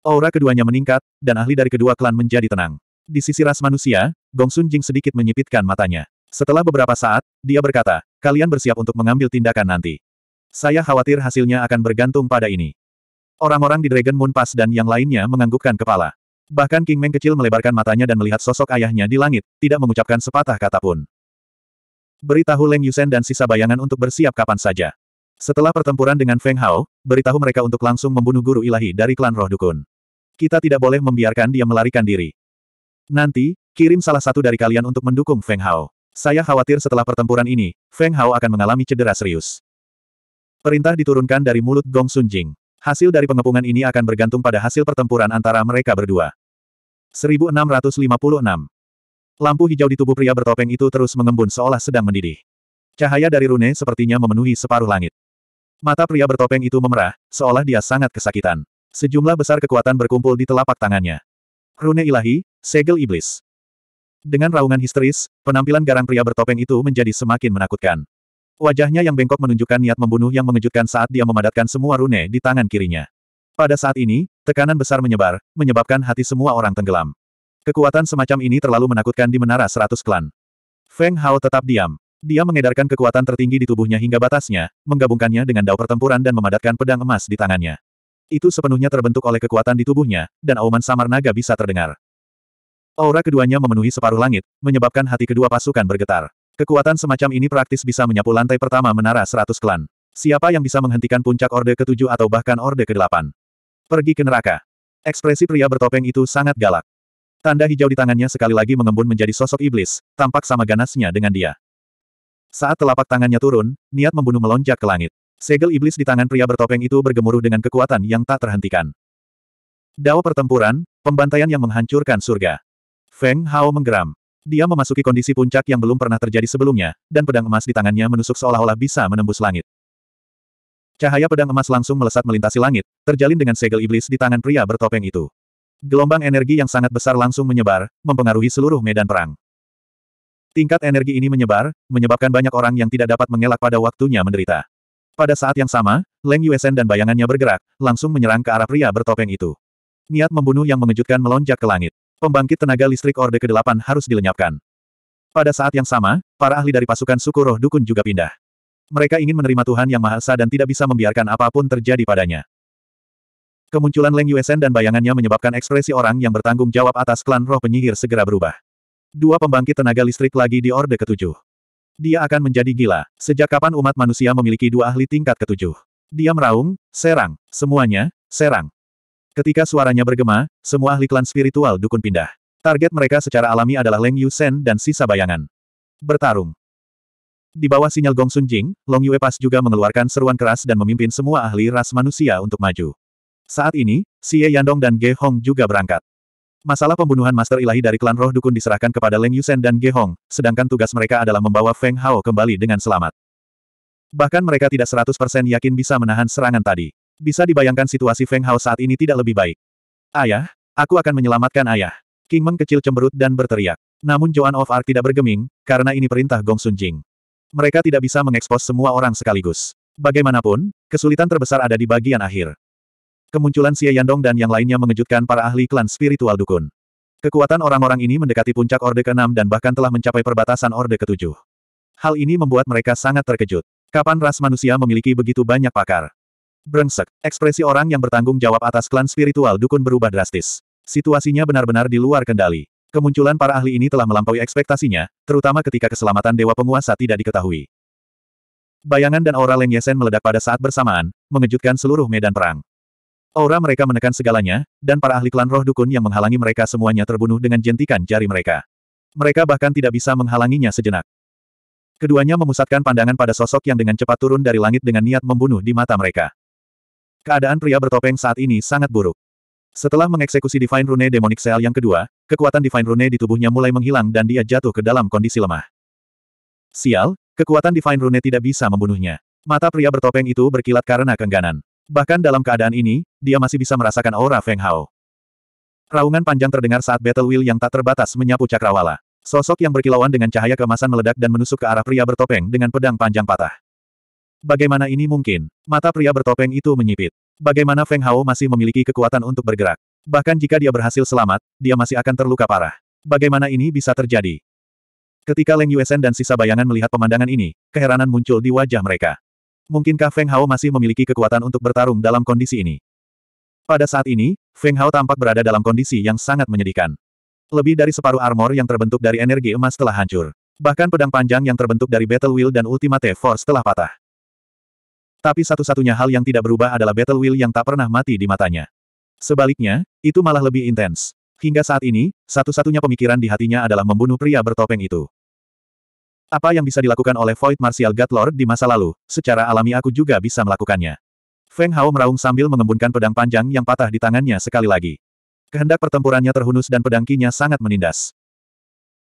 Aura keduanya meningkat, dan ahli dari kedua klan menjadi tenang. Di sisi ras manusia, Gong Sun Jing sedikit menyipitkan matanya. Setelah beberapa saat, dia berkata, kalian bersiap untuk mengambil tindakan nanti. Saya khawatir hasilnya akan bergantung pada ini. Orang-orang di Dragon Moon Pass dan yang lainnya menganggukkan kepala. Bahkan King Meng kecil melebarkan matanya dan melihat sosok ayahnya di langit, tidak mengucapkan sepatah kata pun. Beritahu Leng Yusen dan sisa bayangan untuk bersiap kapan saja. Setelah pertempuran dengan Feng Hao, beritahu mereka untuk langsung membunuh guru ilahi dari klan roh dukun. Kita tidak boleh membiarkan dia melarikan diri. Nanti, kirim salah satu dari kalian untuk mendukung Feng Hao. Saya khawatir setelah pertempuran ini, Feng Hao akan mengalami cedera serius. Perintah diturunkan dari mulut Gong Sun Jing. Hasil dari pengepungan ini akan bergantung pada hasil pertempuran antara mereka berdua. 1656. Lampu hijau di tubuh pria bertopeng itu terus mengembun seolah sedang mendidih. Cahaya dari rune sepertinya memenuhi separuh langit. Mata pria bertopeng itu memerah, seolah dia sangat kesakitan. Sejumlah besar kekuatan berkumpul di telapak tangannya. Rune ilahi, segel iblis. Dengan raungan histeris, penampilan garang pria bertopeng itu menjadi semakin menakutkan. Wajahnya yang bengkok menunjukkan niat membunuh yang mengejutkan saat dia memadatkan semua rune di tangan kirinya. Pada saat ini, tekanan besar menyebar, menyebabkan hati semua orang tenggelam. Kekuatan semacam ini terlalu menakutkan di menara seratus klan. Feng Hao tetap diam. Dia mengedarkan kekuatan tertinggi di tubuhnya hingga batasnya, menggabungkannya dengan dao pertempuran dan memadatkan pedang emas di tangannya. Itu sepenuhnya terbentuk oleh kekuatan di tubuhnya, dan auman samar naga bisa terdengar. Aura keduanya memenuhi separuh langit, menyebabkan hati kedua pasukan bergetar. Kekuatan semacam ini praktis bisa menyapu lantai pertama menara seratus klan. Siapa yang bisa menghentikan puncak orde ketujuh atau bahkan orde kedelapan? Pergi ke neraka. Ekspresi pria bertopeng itu sangat galak. Tanda hijau di tangannya sekali lagi mengembun menjadi sosok iblis, tampak sama ganasnya dengan dia. Saat telapak tangannya turun, niat membunuh melonjak ke langit. Segel iblis di tangan pria bertopeng itu bergemuruh dengan kekuatan yang tak terhentikan. Dao pertempuran, pembantaian yang menghancurkan surga. Feng Hao menggeram. Dia memasuki kondisi puncak yang belum pernah terjadi sebelumnya, dan pedang emas di tangannya menusuk seolah-olah bisa menembus langit. Cahaya pedang emas langsung melesat melintasi langit, terjalin dengan segel iblis di tangan pria bertopeng itu. Gelombang energi yang sangat besar langsung menyebar, mempengaruhi seluruh medan perang. Tingkat energi ini menyebar, menyebabkan banyak orang yang tidak dapat mengelak pada waktunya menderita. Pada saat yang sama, Leng Yuesen dan bayangannya bergerak, langsung menyerang ke arah pria bertopeng itu. Niat membunuh yang mengejutkan melonjak ke langit pembangkit tenaga listrik Orde ke-8 harus dilenyapkan. Pada saat yang sama, para ahli dari pasukan suku roh dukun juga pindah. Mereka ingin menerima Tuhan Yang Maha Esa dan tidak bisa membiarkan apapun terjadi padanya. Kemunculan Leng Yuesen dan bayangannya menyebabkan ekspresi orang yang bertanggung jawab atas klan roh penyihir segera berubah. Dua pembangkit tenaga listrik lagi di Orde Ketujuh. Dia akan menjadi gila. Sejak kapan umat manusia memiliki dua ahli tingkat ketujuh? Dia meraung, serang, semuanya, serang. Ketika suaranya bergema, semua ahli klan spiritual dukun pindah. Target mereka secara alami adalah Leng Yu Sen dan sisa bayangan. Bertarung. Di bawah sinyal Gong Sun Jing, Long Yue Pas juga mengeluarkan seruan keras dan memimpin semua ahli ras manusia untuk maju. Saat ini, Si Ye Yandong dan Ge Hong juga berangkat. Masalah pembunuhan Master Ilahi dari klan roh dukun diserahkan kepada Leng Yusen dan Ge Hong, sedangkan tugas mereka adalah membawa Feng Hao kembali dengan selamat. Bahkan mereka tidak 100% yakin bisa menahan serangan tadi. Bisa dibayangkan situasi Feng Hao saat ini tidak lebih baik. Ayah, aku akan menyelamatkan ayah. King Meng kecil cemberut dan berteriak. Namun Joan of Arc tidak bergeming, karena ini perintah Gong Sun Jing. Mereka tidak bisa mengekspos semua orang sekaligus. Bagaimanapun, kesulitan terbesar ada di bagian akhir. Kemunculan Xie Yandong dan yang lainnya mengejutkan para ahli klan spiritual dukun. Kekuatan orang-orang ini mendekati puncak Orde ke-6 dan bahkan telah mencapai perbatasan Orde ke-7. Hal ini membuat mereka sangat terkejut. Kapan ras manusia memiliki begitu banyak pakar? Brengsek, ekspresi orang yang bertanggung jawab atas klan spiritual dukun berubah drastis. Situasinya benar-benar di luar kendali. Kemunculan para ahli ini telah melampaui ekspektasinya, terutama ketika keselamatan dewa penguasa tidak diketahui. Bayangan dan aura Leng Yesen meledak pada saat bersamaan, mengejutkan seluruh medan perang. Aura mereka menekan segalanya, dan para ahli klan roh dukun yang menghalangi mereka semuanya terbunuh dengan jentikan jari mereka. Mereka bahkan tidak bisa menghalanginya sejenak. Keduanya memusatkan pandangan pada sosok yang dengan cepat turun dari langit dengan niat membunuh di mata mereka. Keadaan pria bertopeng saat ini sangat buruk. Setelah mengeksekusi Divine Rune Demonic Cell yang kedua, kekuatan Divine Rune di tubuhnya mulai menghilang dan dia jatuh ke dalam kondisi lemah. Sial, kekuatan Divine Rune tidak bisa membunuhnya. Mata pria bertopeng itu berkilat karena kengganan. Bahkan dalam keadaan ini, dia masih bisa merasakan aura Feng Hao. Raungan panjang terdengar saat Battle Wheel yang tak terbatas menyapu cakrawala. Sosok yang berkilauan dengan cahaya kemasan meledak dan menusuk ke arah pria bertopeng dengan pedang panjang patah. Bagaimana ini mungkin? Mata pria bertopeng itu menyipit. Bagaimana Feng Hao masih memiliki kekuatan untuk bergerak? Bahkan jika dia berhasil selamat, dia masih akan terluka parah. Bagaimana ini bisa terjadi? Ketika Leng Yuesen dan sisa bayangan melihat pemandangan ini, keheranan muncul di wajah mereka. Mungkinkah Feng Hao masih memiliki kekuatan untuk bertarung dalam kondisi ini? Pada saat ini, Feng Hao tampak berada dalam kondisi yang sangat menyedihkan. Lebih dari separuh armor yang terbentuk dari energi emas telah hancur. Bahkan pedang panjang yang terbentuk dari Battle Wheel dan Ultimate Force telah patah. Tapi satu-satunya hal yang tidak berubah adalah battle will yang tak pernah mati di matanya. Sebaliknya, itu malah lebih intens. Hingga saat ini, satu-satunya pemikiran di hatinya adalah membunuh pria bertopeng itu. Apa yang bisa dilakukan oleh Void Martial God Lord di masa lalu, secara alami aku juga bisa melakukannya. Feng Hao meraung sambil mengembunkan pedang panjang yang patah di tangannya sekali lagi. Kehendak pertempurannya terhunus dan pedangkinya sangat menindas.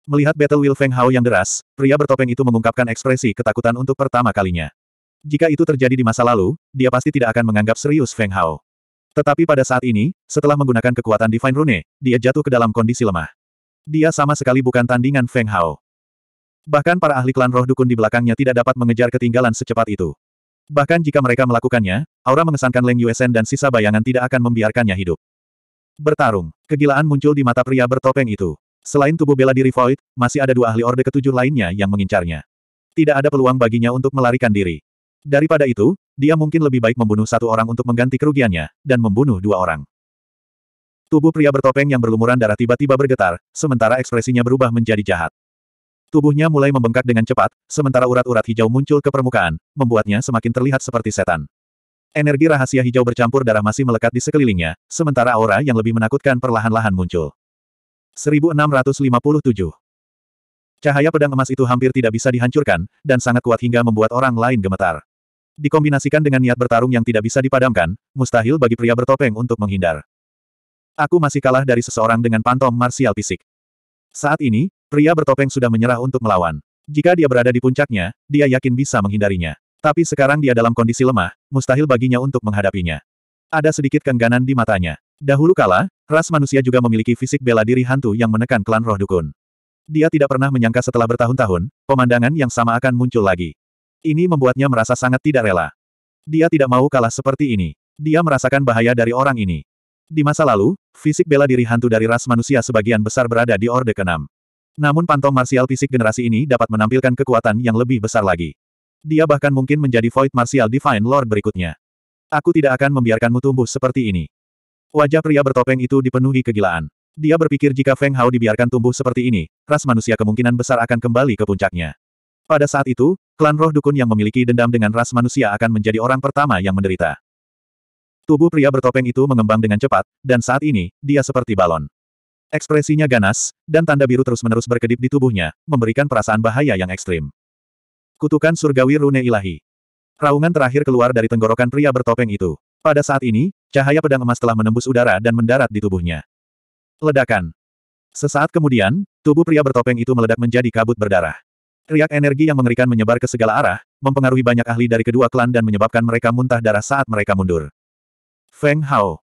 Melihat battle will Feng Hao yang deras, pria bertopeng itu mengungkapkan ekspresi ketakutan untuk pertama kalinya. Jika itu terjadi di masa lalu, dia pasti tidak akan menganggap serius Feng Hao. Tetapi pada saat ini, setelah menggunakan kekuatan Divine Rune, dia jatuh ke dalam kondisi lemah. Dia sama sekali bukan tandingan Feng Hao. Bahkan para ahli klan roh dukun di belakangnya tidak dapat mengejar ketinggalan secepat itu. Bahkan jika mereka melakukannya, aura mengesankan Leng Yuesen dan sisa bayangan tidak akan membiarkannya hidup. Bertarung, kegilaan muncul di mata pria bertopeng itu. Selain tubuh bela diri Void, masih ada dua ahli orde ketujuh lainnya yang mengincarnya. Tidak ada peluang baginya untuk melarikan diri. Daripada itu, dia mungkin lebih baik membunuh satu orang untuk mengganti kerugiannya, dan membunuh dua orang. Tubuh pria bertopeng yang berlumuran darah tiba-tiba bergetar, sementara ekspresinya berubah menjadi jahat. Tubuhnya mulai membengkak dengan cepat, sementara urat-urat hijau muncul ke permukaan, membuatnya semakin terlihat seperti setan. Energi rahasia hijau bercampur darah masih melekat di sekelilingnya, sementara aura yang lebih menakutkan perlahan-lahan muncul. 1657 Cahaya pedang emas itu hampir tidak bisa dihancurkan, dan sangat kuat hingga membuat orang lain gemetar. Dikombinasikan dengan niat bertarung yang tidak bisa dipadamkan, mustahil bagi pria bertopeng untuk menghindar. Aku masih kalah dari seseorang dengan pantom marsial fisik. Saat ini, pria bertopeng sudah menyerah untuk melawan. Jika dia berada di puncaknya, dia yakin bisa menghindarinya. Tapi sekarang dia dalam kondisi lemah, mustahil baginya untuk menghadapinya. Ada sedikit kengganan di matanya. Dahulu kala, ras manusia juga memiliki fisik bela diri hantu yang menekan klan roh dukun. Dia tidak pernah menyangka setelah bertahun-tahun, pemandangan yang sama akan muncul lagi. Ini membuatnya merasa sangat tidak rela. Dia tidak mau kalah seperti ini. Dia merasakan bahaya dari orang ini. Di masa lalu, fisik bela diri hantu dari ras manusia sebagian besar berada di Orde Kenam. Namun pantom marsial fisik generasi ini dapat menampilkan kekuatan yang lebih besar lagi. Dia bahkan mungkin menjadi Void Martial Divine Lord berikutnya. Aku tidak akan membiarkanmu tumbuh seperti ini. Wajah pria bertopeng itu dipenuhi kegilaan. Dia berpikir jika Feng Hao dibiarkan tumbuh seperti ini, ras manusia kemungkinan besar akan kembali ke puncaknya. Pada saat itu, Klan roh dukun yang memiliki dendam dengan ras manusia akan menjadi orang pertama yang menderita. Tubuh pria bertopeng itu mengembang dengan cepat, dan saat ini, dia seperti balon. Ekspresinya ganas, dan tanda biru terus-menerus berkedip di tubuhnya, memberikan perasaan bahaya yang ekstrim. Kutukan surgawi rune ilahi. Raungan terakhir keluar dari tenggorokan pria bertopeng itu. Pada saat ini, cahaya pedang emas telah menembus udara dan mendarat di tubuhnya. Ledakan. Sesaat kemudian, tubuh pria bertopeng itu meledak menjadi kabut berdarah. Riak energi yang mengerikan menyebar ke segala arah, mempengaruhi banyak ahli dari kedua klan dan menyebabkan mereka muntah darah saat mereka mundur. Feng Hao.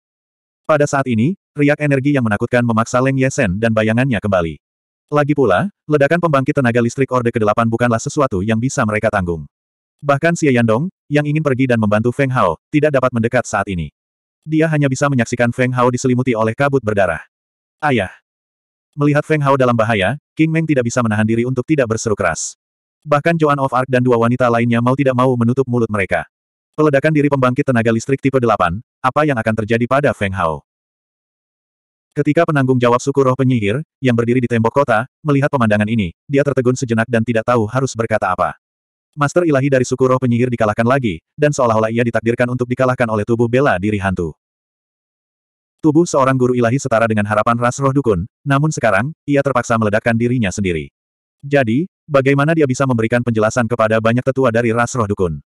Pada saat ini, riak energi yang menakutkan memaksa Leng Yesen dan bayangannya kembali. Lagi pula, ledakan pembangkit tenaga listrik Orde ke-8 bukanlah sesuatu yang bisa mereka tanggung. Bahkan Xie Yandong, yang ingin pergi dan membantu Feng Hao, tidak dapat mendekat saat ini. Dia hanya bisa menyaksikan Feng Hao diselimuti oleh kabut berdarah. Ayah. Melihat Feng Hao dalam bahaya, King Meng tidak bisa menahan diri untuk tidak berseru keras. Bahkan Joan of Arc dan dua wanita lainnya mau tidak mau menutup mulut mereka. Peledakan diri pembangkit tenaga listrik tipe 8, apa yang akan terjadi pada Feng Hao? Ketika penanggung jawab suku roh penyihir, yang berdiri di tembok kota, melihat pemandangan ini, dia tertegun sejenak dan tidak tahu harus berkata apa. Master ilahi dari suku roh penyihir dikalahkan lagi, dan seolah-olah ia ditakdirkan untuk dikalahkan oleh tubuh bela diri hantu. Tubuh seorang guru ilahi setara dengan harapan ras roh dukun, namun sekarang, ia terpaksa meledakkan dirinya sendiri. Jadi, bagaimana dia bisa memberikan penjelasan kepada banyak tetua dari ras roh dukun?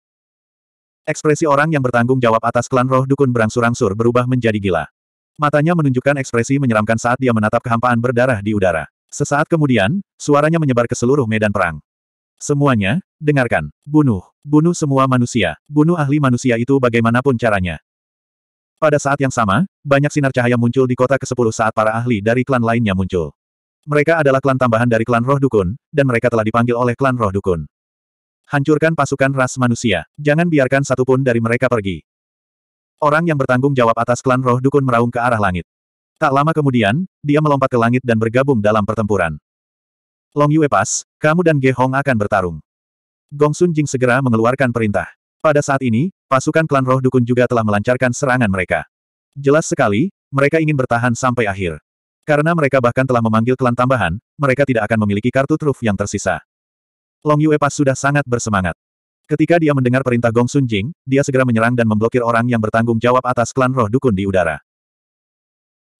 Ekspresi orang yang bertanggung jawab atas klan roh dukun berangsur-angsur berubah menjadi gila. Matanya menunjukkan ekspresi menyeramkan saat dia menatap kehampaan berdarah di udara. Sesaat kemudian, suaranya menyebar ke seluruh medan perang. Semuanya, dengarkan. Bunuh. Bunuh semua manusia. Bunuh ahli manusia itu bagaimanapun caranya. Pada saat yang sama, banyak sinar cahaya muncul di kota ke-10 saat para ahli dari klan lainnya muncul. Mereka adalah klan tambahan dari klan roh dukun, dan mereka telah dipanggil oleh klan roh dukun. Hancurkan pasukan ras manusia. Jangan biarkan satupun dari mereka pergi. Orang yang bertanggung jawab atas klan roh dukun meraung ke arah langit. Tak lama kemudian, dia melompat ke langit dan bergabung dalam pertempuran. Long Yue Pas, kamu dan Ge Hong akan bertarung. Gong Sun Jing segera mengeluarkan perintah. Pada saat ini, pasukan klan roh dukun juga telah melancarkan serangan mereka. Jelas sekali, mereka ingin bertahan sampai akhir. Karena mereka bahkan telah memanggil klan tambahan, mereka tidak akan memiliki kartu truf yang tersisa. Long Yue Pas sudah sangat bersemangat. Ketika dia mendengar perintah Gong Sun Jing, dia segera menyerang dan memblokir orang yang bertanggung jawab atas klan roh dukun di udara.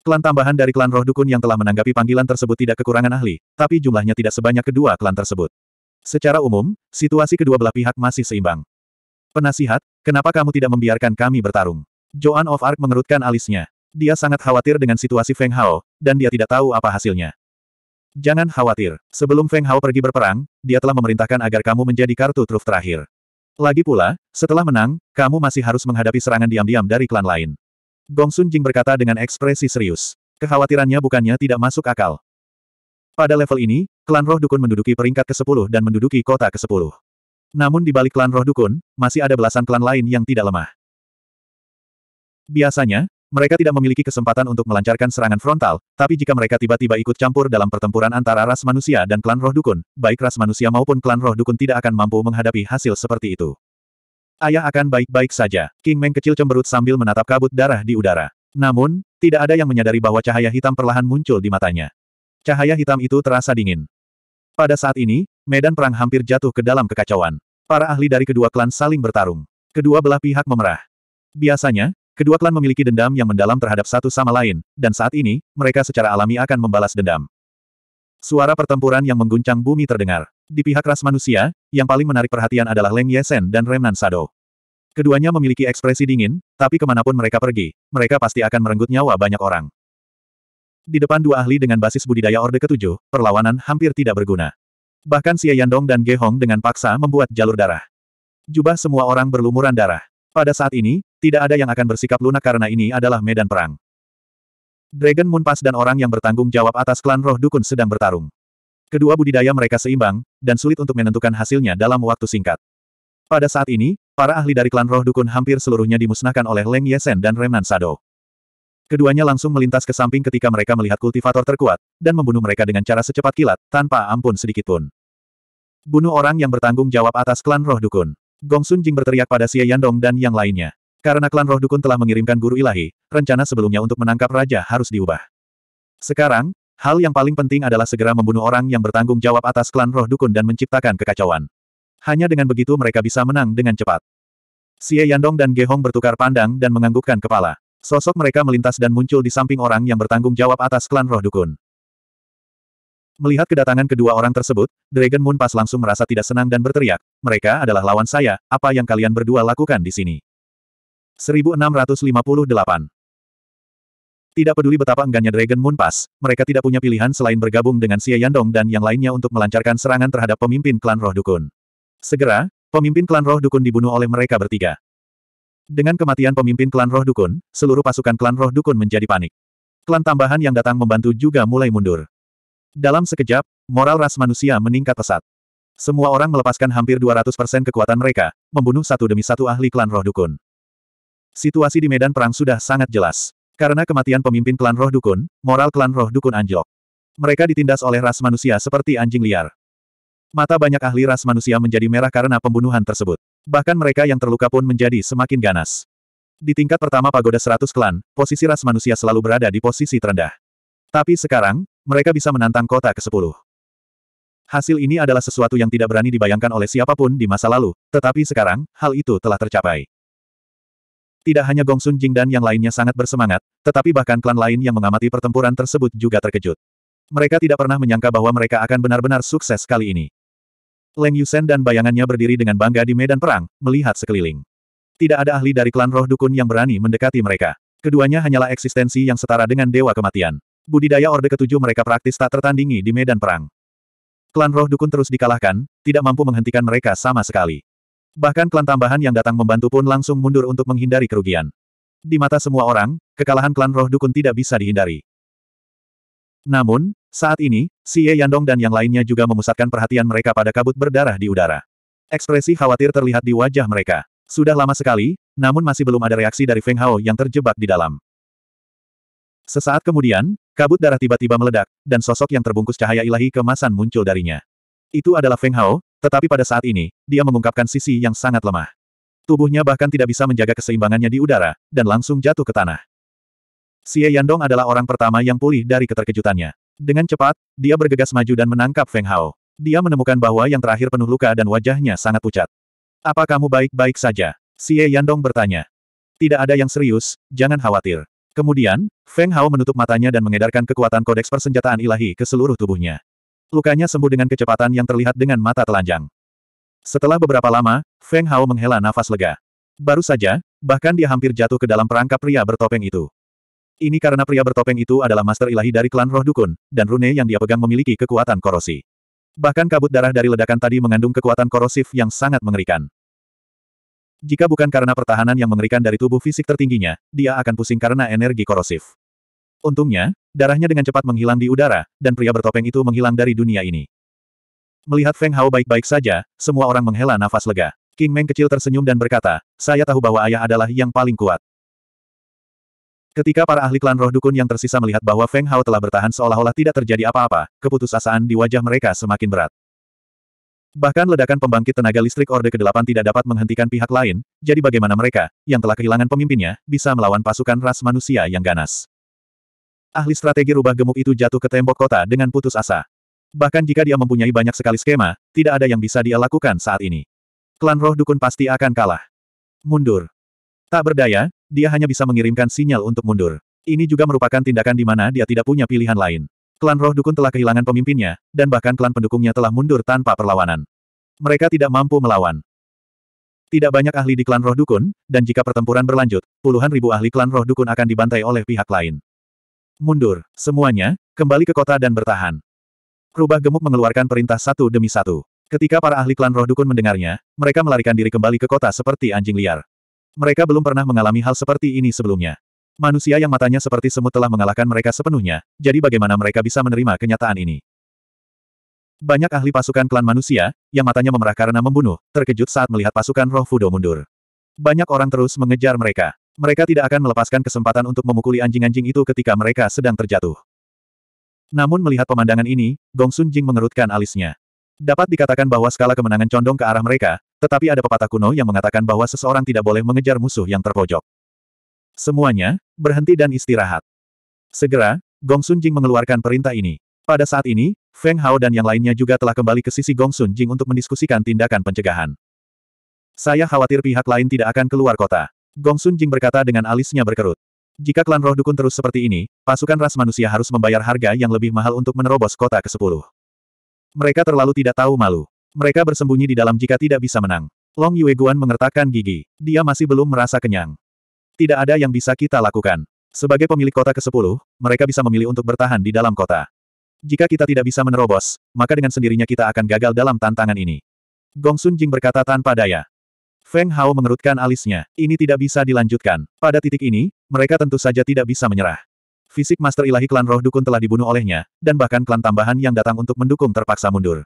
Klan tambahan dari klan roh dukun yang telah menanggapi panggilan tersebut tidak kekurangan ahli, tapi jumlahnya tidak sebanyak kedua klan tersebut. Secara umum, situasi kedua belah pihak masih seimbang. Penasihat, kenapa kamu tidak membiarkan kami bertarung? Joan of Arc mengerutkan alisnya. Dia sangat khawatir dengan situasi Feng Hao, dan dia tidak tahu apa hasilnya. Jangan khawatir, sebelum Feng Hao pergi berperang, dia telah memerintahkan agar kamu menjadi kartu truf terakhir. Lagi pula, setelah menang, kamu masih harus menghadapi serangan diam-diam dari klan lain. Gong Sun Jing berkata dengan ekspresi serius. Kekhawatirannya bukannya tidak masuk akal. Pada level ini, klan roh dukun menduduki peringkat ke-10 dan menduduki kota ke-10. Namun di balik klan roh dukun, masih ada belasan klan lain yang tidak lemah. Biasanya, mereka tidak memiliki kesempatan untuk melancarkan serangan frontal, tapi jika mereka tiba-tiba ikut campur dalam pertempuran antara ras manusia dan klan roh dukun, baik ras manusia maupun klan roh dukun tidak akan mampu menghadapi hasil seperti itu. Ayah akan baik-baik saja. King Meng kecil cemberut sambil menatap kabut darah di udara. Namun, tidak ada yang menyadari bahwa cahaya hitam perlahan muncul di matanya. Cahaya hitam itu terasa dingin. Pada saat ini, Medan perang hampir jatuh ke dalam kekacauan. Para ahli dari kedua klan saling bertarung. Kedua belah pihak memerah. Biasanya, kedua klan memiliki dendam yang mendalam terhadap satu sama lain, dan saat ini, mereka secara alami akan membalas dendam. Suara pertempuran yang mengguncang bumi terdengar. Di pihak ras manusia, yang paling menarik perhatian adalah Leng Yesen dan Remnan Sado. Keduanya memiliki ekspresi dingin, tapi kemanapun mereka pergi, mereka pasti akan merenggut nyawa banyak orang. Di depan dua ahli dengan basis budidaya Orde Ketujuh, perlawanan hampir tidak berguna. Bahkan Xie Yandong dan Ge Hong dengan paksa membuat jalur darah. Jubah semua orang berlumuran darah. Pada saat ini, tidak ada yang akan bersikap lunak karena ini adalah medan perang. Dragon Moon Pass dan orang yang bertanggung jawab atas klan roh dukun sedang bertarung. Kedua budidaya mereka seimbang, dan sulit untuk menentukan hasilnya dalam waktu singkat. Pada saat ini, para ahli dari klan roh dukun hampir seluruhnya dimusnahkan oleh Leng Yesen dan Remnan Sado. Keduanya langsung melintas ke samping ketika mereka melihat kultivator terkuat, dan membunuh mereka dengan cara secepat kilat, tanpa ampun sedikitpun. Bunuh orang yang bertanggung jawab atas klan roh dukun. Gong Sun Jing berteriak pada Xie Yandong dan yang lainnya. Karena klan roh dukun telah mengirimkan guru ilahi, rencana sebelumnya untuk menangkap raja harus diubah. Sekarang, hal yang paling penting adalah segera membunuh orang yang bertanggung jawab atas klan roh dukun dan menciptakan kekacauan. Hanya dengan begitu mereka bisa menang dengan cepat. Xie Yandong dan Ge Hong bertukar pandang dan menganggukkan kepala. Sosok mereka melintas dan muncul di samping orang yang bertanggung jawab atas klan roh dukun. Melihat kedatangan kedua orang tersebut, Dragon Moon Pass langsung merasa tidak senang dan berteriak, mereka adalah lawan saya, apa yang kalian berdua lakukan di sini? 1658 Tidak peduli betapa enggannya Dragon Moon Pass, mereka tidak punya pilihan selain bergabung dengan Xie Yandong dan yang lainnya untuk melancarkan serangan terhadap pemimpin klan roh dukun. Segera, pemimpin klan roh dukun dibunuh oleh mereka bertiga. Dengan kematian pemimpin klan roh dukun, seluruh pasukan klan roh dukun menjadi panik. Klan tambahan yang datang membantu juga mulai mundur. Dalam sekejap, moral ras manusia meningkat pesat. Semua orang melepaskan hampir 200% kekuatan mereka, membunuh satu demi satu ahli klan roh dukun. Situasi di medan perang sudah sangat jelas. Karena kematian pemimpin klan roh dukun, moral klan roh dukun anjlok. Mereka ditindas oleh ras manusia seperti anjing liar. Mata banyak ahli ras manusia menjadi merah karena pembunuhan tersebut. Bahkan mereka yang terluka pun menjadi semakin ganas. Di tingkat pertama pagoda seratus klan, posisi ras manusia selalu berada di posisi terendah. Tapi sekarang, mereka bisa menantang kota ke-10. Hasil ini adalah sesuatu yang tidak berani dibayangkan oleh siapapun di masa lalu, tetapi sekarang, hal itu telah tercapai. Tidak hanya Gongsun Jing dan yang lainnya sangat bersemangat, tetapi bahkan klan lain yang mengamati pertempuran tersebut juga terkejut. Mereka tidak pernah menyangka bahwa mereka akan benar-benar sukses kali ini. Leng Yusen dan bayangannya berdiri dengan bangga di medan perang, melihat sekeliling. Tidak ada ahli dari klan roh dukun yang berani mendekati mereka. Keduanya hanyalah eksistensi yang setara dengan dewa kematian. Budidaya Orde Ketujuh mereka praktis tak tertandingi di medan perang. Klan roh dukun terus dikalahkan, tidak mampu menghentikan mereka sama sekali. Bahkan klan tambahan yang datang membantu pun langsung mundur untuk menghindari kerugian. Di mata semua orang, kekalahan klan roh dukun tidak bisa dihindari. Namun, saat ini, Si Xie Yandong dan yang lainnya juga memusatkan perhatian mereka pada kabut berdarah di udara. Ekspresi khawatir terlihat di wajah mereka. Sudah lama sekali, namun masih belum ada reaksi dari Feng Hao yang terjebak di dalam. Sesaat kemudian, kabut darah tiba-tiba meledak, dan sosok yang terbungkus cahaya ilahi kemasan muncul darinya. Itu adalah Feng Hao, tetapi pada saat ini, dia mengungkapkan sisi yang sangat lemah. Tubuhnya bahkan tidak bisa menjaga keseimbangannya di udara, dan langsung jatuh ke tanah. Xie Yandong adalah orang pertama yang pulih dari keterkejutannya. Dengan cepat, dia bergegas maju dan menangkap Feng Hao. Dia menemukan bahwa yang terakhir penuh luka dan wajahnya sangat pucat. Apa kamu baik-baik saja? Xie Yandong bertanya. Tidak ada yang serius, jangan khawatir. Kemudian, Feng Hao menutup matanya dan mengedarkan kekuatan kodeks persenjataan ilahi ke seluruh tubuhnya. Lukanya sembuh dengan kecepatan yang terlihat dengan mata telanjang. Setelah beberapa lama, Feng Hao menghela nafas lega. Baru saja, bahkan dia hampir jatuh ke dalam perangkap pria bertopeng itu. Ini karena pria bertopeng itu adalah master ilahi dari klan roh dukun, dan rune yang dia pegang memiliki kekuatan korosi. Bahkan kabut darah dari ledakan tadi mengandung kekuatan korosif yang sangat mengerikan. Jika bukan karena pertahanan yang mengerikan dari tubuh fisik tertingginya, dia akan pusing karena energi korosif. Untungnya, darahnya dengan cepat menghilang di udara, dan pria bertopeng itu menghilang dari dunia ini. Melihat Feng Hao baik-baik saja, semua orang menghela nafas lega. King Meng kecil tersenyum dan berkata, saya tahu bahwa ayah adalah yang paling kuat. Ketika para ahli klan roh dukun yang tersisa melihat bahwa Feng Hao telah bertahan seolah-olah tidak terjadi apa-apa, keputusasaan di wajah mereka semakin berat. Bahkan ledakan pembangkit tenaga listrik Orde ke-8 tidak dapat menghentikan pihak lain, jadi bagaimana mereka, yang telah kehilangan pemimpinnya, bisa melawan pasukan ras manusia yang ganas. Ahli strategi rubah gemuk itu jatuh ke tembok kota dengan putus asa. Bahkan jika dia mempunyai banyak sekali skema, tidak ada yang bisa dia lakukan saat ini. Klan roh dukun pasti akan kalah. Mundur. Tak berdaya, dia hanya bisa mengirimkan sinyal untuk mundur. Ini juga merupakan tindakan di mana dia tidak punya pilihan lain. Klan roh dukun telah kehilangan pemimpinnya, dan bahkan klan pendukungnya telah mundur tanpa perlawanan. Mereka tidak mampu melawan. Tidak banyak ahli di klan roh dukun, dan jika pertempuran berlanjut, puluhan ribu ahli klan roh dukun akan dibantai oleh pihak lain. Mundur, semuanya, kembali ke kota dan bertahan. Rubah gemuk mengeluarkan perintah satu demi satu. Ketika para ahli klan roh dukun mendengarnya, mereka melarikan diri kembali ke kota seperti anjing liar. Mereka belum pernah mengalami hal seperti ini sebelumnya. Manusia yang matanya seperti semut telah mengalahkan mereka sepenuhnya, jadi bagaimana mereka bisa menerima kenyataan ini? Banyak ahli pasukan klan manusia, yang matanya memerah karena membunuh, terkejut saat melihat pasukan roh Fudo mundur. Banyak orang terus mengejar mereka. Mereka tidak akan melepaskan kesempatan untuk memukuli anjing-anjing itu ketika mereka sedang terjatuh. Namun melihat pemandangan ini, Gong Sun Jing mengerutkan alisnya. Dapat dikatakan bahwa skala kemenangan condong ke arah mereka, tetapi ada pepatah kuno yang mengatakan bahwa seseorang tidak boleh mengejar musuh yang terpojok. Semuanya, berhenti dan istirahat. Segera, Gong Sun Jing mengeluarkan perintah ini. Pada saat ini, Feng Hao dan yang lainnya juga telah kembali ke sisi Gong Sun Jing untuk mendiskusikan tindakan pencegahan. Saya khawatir pihak lain tidak akan keluar kota. Gong Sun Jing berkata dengan alisnya berkerut. Jika klan roh dukun terus seperti ini, pasukan ras manusia harus membayar harga yang lebih mahal untuk menerobos kota ke-10. Mereka terlalu tidak tahu malu. Mereka bersembunyi di dalam jika tidak bisa menang. Long Yue mengertakkan gigi. Dia masih belum merasa kenyang. Tidak ada yang bisa kita lakukan. Sebagai pemilik kota ke-10, mereka bisa memilih untuk bertahan di dalam kota. Jika kita tidak bisa menerobos, maka dengan sendirinya kita akan gagal dalam tantangan ini. Gong Sun Jing berkata tanpa daya. Feng Hao mengerutkan alisnya. Ini tidak bisa dilanjutkan. Pada titik ini, mereka tentu saja tidak bisa menyerah. Fisik Master Ilahi Klan Roh Dukun telah dibunuh olehnya, dan bahkan klan tambahan yang datang untuk mendukung terpaksa mundur.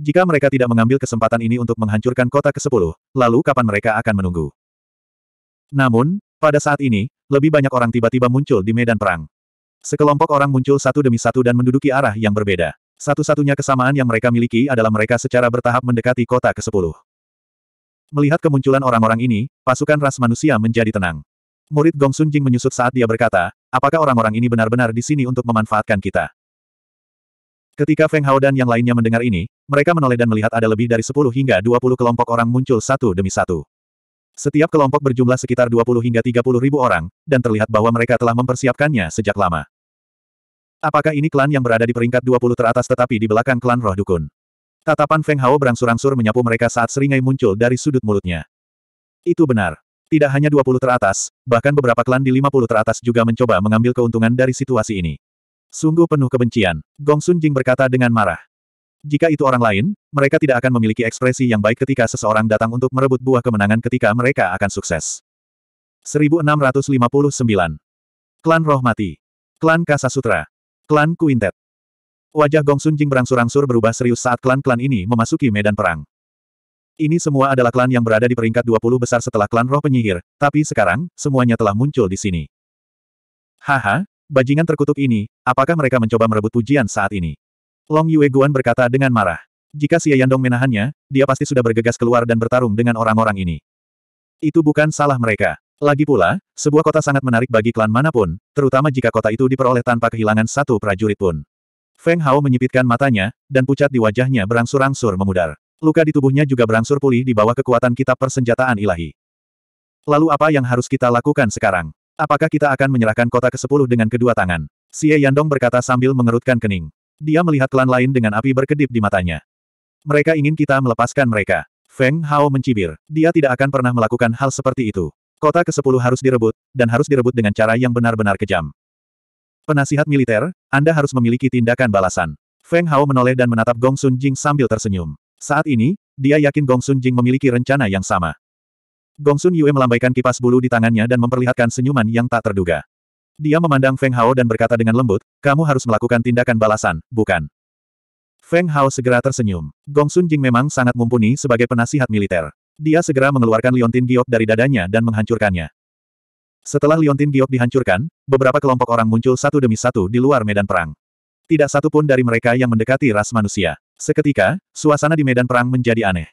Jika mereka tidak mengambil kesempatan ini untuk menghancurkan kota ke-10, lalu kapan mereka akan menunggu? Namun, pada saat ini, lebih banyak orang tiba-tiba muncul di medan perang. Sekelompok orang muncul satu demi satu dan menduduki arah yang berbeda. Satu-satunya kesamaan yang mereka miliki adalah mereka secara bertahap mendekati kota ke-10. Melihat kemunculan orang-orang ini, pasukan ras manusia menjadi tenang. Murid Gong Sun Jing menyusut saat dia berkata, apakah orang-orang ini benar-benar di sini untuk memanfaatkan kita? Ketika Feng Hao dan yang lainnya mendengar ini, mereka menoleh dan melihat ada lebih dari 10 hingga 20 kelompok orang muncul satu demi satu. Setiap kelompok berjumlah sekitar 20 hingga 30 ribu orang, dan terlihat bahwa mereka telah mempersiapkannya sejak lama. Apakah ini klan yang berada di peringkat 20 teratas tetapi di belakang klan roh dukun? Tatapan Feng Hao berangsur-angsur menyapu mereka saat seringai muncul dari sudut mulutnya. Itu benar. Tidak hanya 20 teratas, bahkan beberapa klan di 50 teratas juga mencoba mengambil keuntungan dari situasi ini. Sungguh penuh kebencian, Gong Sun Jing berkata dengan marah. Jika itu orang lain, mereka tidak akan memiliki ekspresi yang baik ketika seseorang datang untuk merebut buah kemenangan ketika mereka akan sukses. 1659. Klan Roh Mati. Klan Kasasutra. Klan Quintet. Wajah Gong Sun Jing berangsur-angsur berubah serius saat klan-klan ini memasuki medan perang. Ini semua adalah klan yang berada di peringkat 20 besar setelah klan roh penyihir, tapi sekarang, semuanya telah muncul di sini. Haha, bajingan terkutuk ini, apakah mereka mencoba merebut pujian saat ini? Long Yue Guan berkata dengan marah. Jika Xie Yandong menahannya, dia pasti sudah bergegas keluar dan bertarung dengan orang-orang ini. Itu bukan salah mereka. Lagi pula, sebuah kota sangat menarik bagi klan manapun, terutama jika kota itu diperoleh tanpa kehilangan satu prajurit pun. Feng Hao menyipitkan matanya, dan pucat di wajahnya berangsur-angsur memudar. Luka di tubuhnya juga berangsur pulih di bawah kekuatan kitab persenjataan ilahi. Lalu apa yang harus kita lakukan sekarang? Apakah kita akan menyerahkan kota ke-10 dengan kedua tangan? Xie Yandong berkata sambil mengerutkan kening. Dia melihat klan lain dengan api berkedip di matanya. Mereka ingin kita melepaskan mereka. Feng Hao mencibir. Dia tidak akan pernah melakukan hal seperti itu. Kota ke-10 harus direbut, dan harus direbut dengan cara yang benar-benar kejam. Penasihat militer, Anda harus memiliki tindakan balasan. Feng Hao menoleh dan menatap Gong Sun Jing sambil tersenyum. Saat ini, dia yakin Gong Sun Jing memiliki rencana yang sama. Gongsun Yue melambaikan kipas bulu di tangannya dan memperlihatkan senyuman yang tak terduga. Dia memandang Feng Hao dan berkata dengan lembut, kamu harus melakukan tindakan balasan, bukan? Feng Hao segera tersenyum. Gongsun Jing memang sangat mumpuni sebagai penasihat militer. Dia segera mengeluarkan liontin giok dari dadanya dan menghancurkannya. Setelah liontin giok dihancurkan, beberapa kelompok orang muncul satu demi satu di luar medan perang. Tidak satu pun dari mereka yang mendekati ras manusia. Seketika, suasana di medan perang menjadi aneh.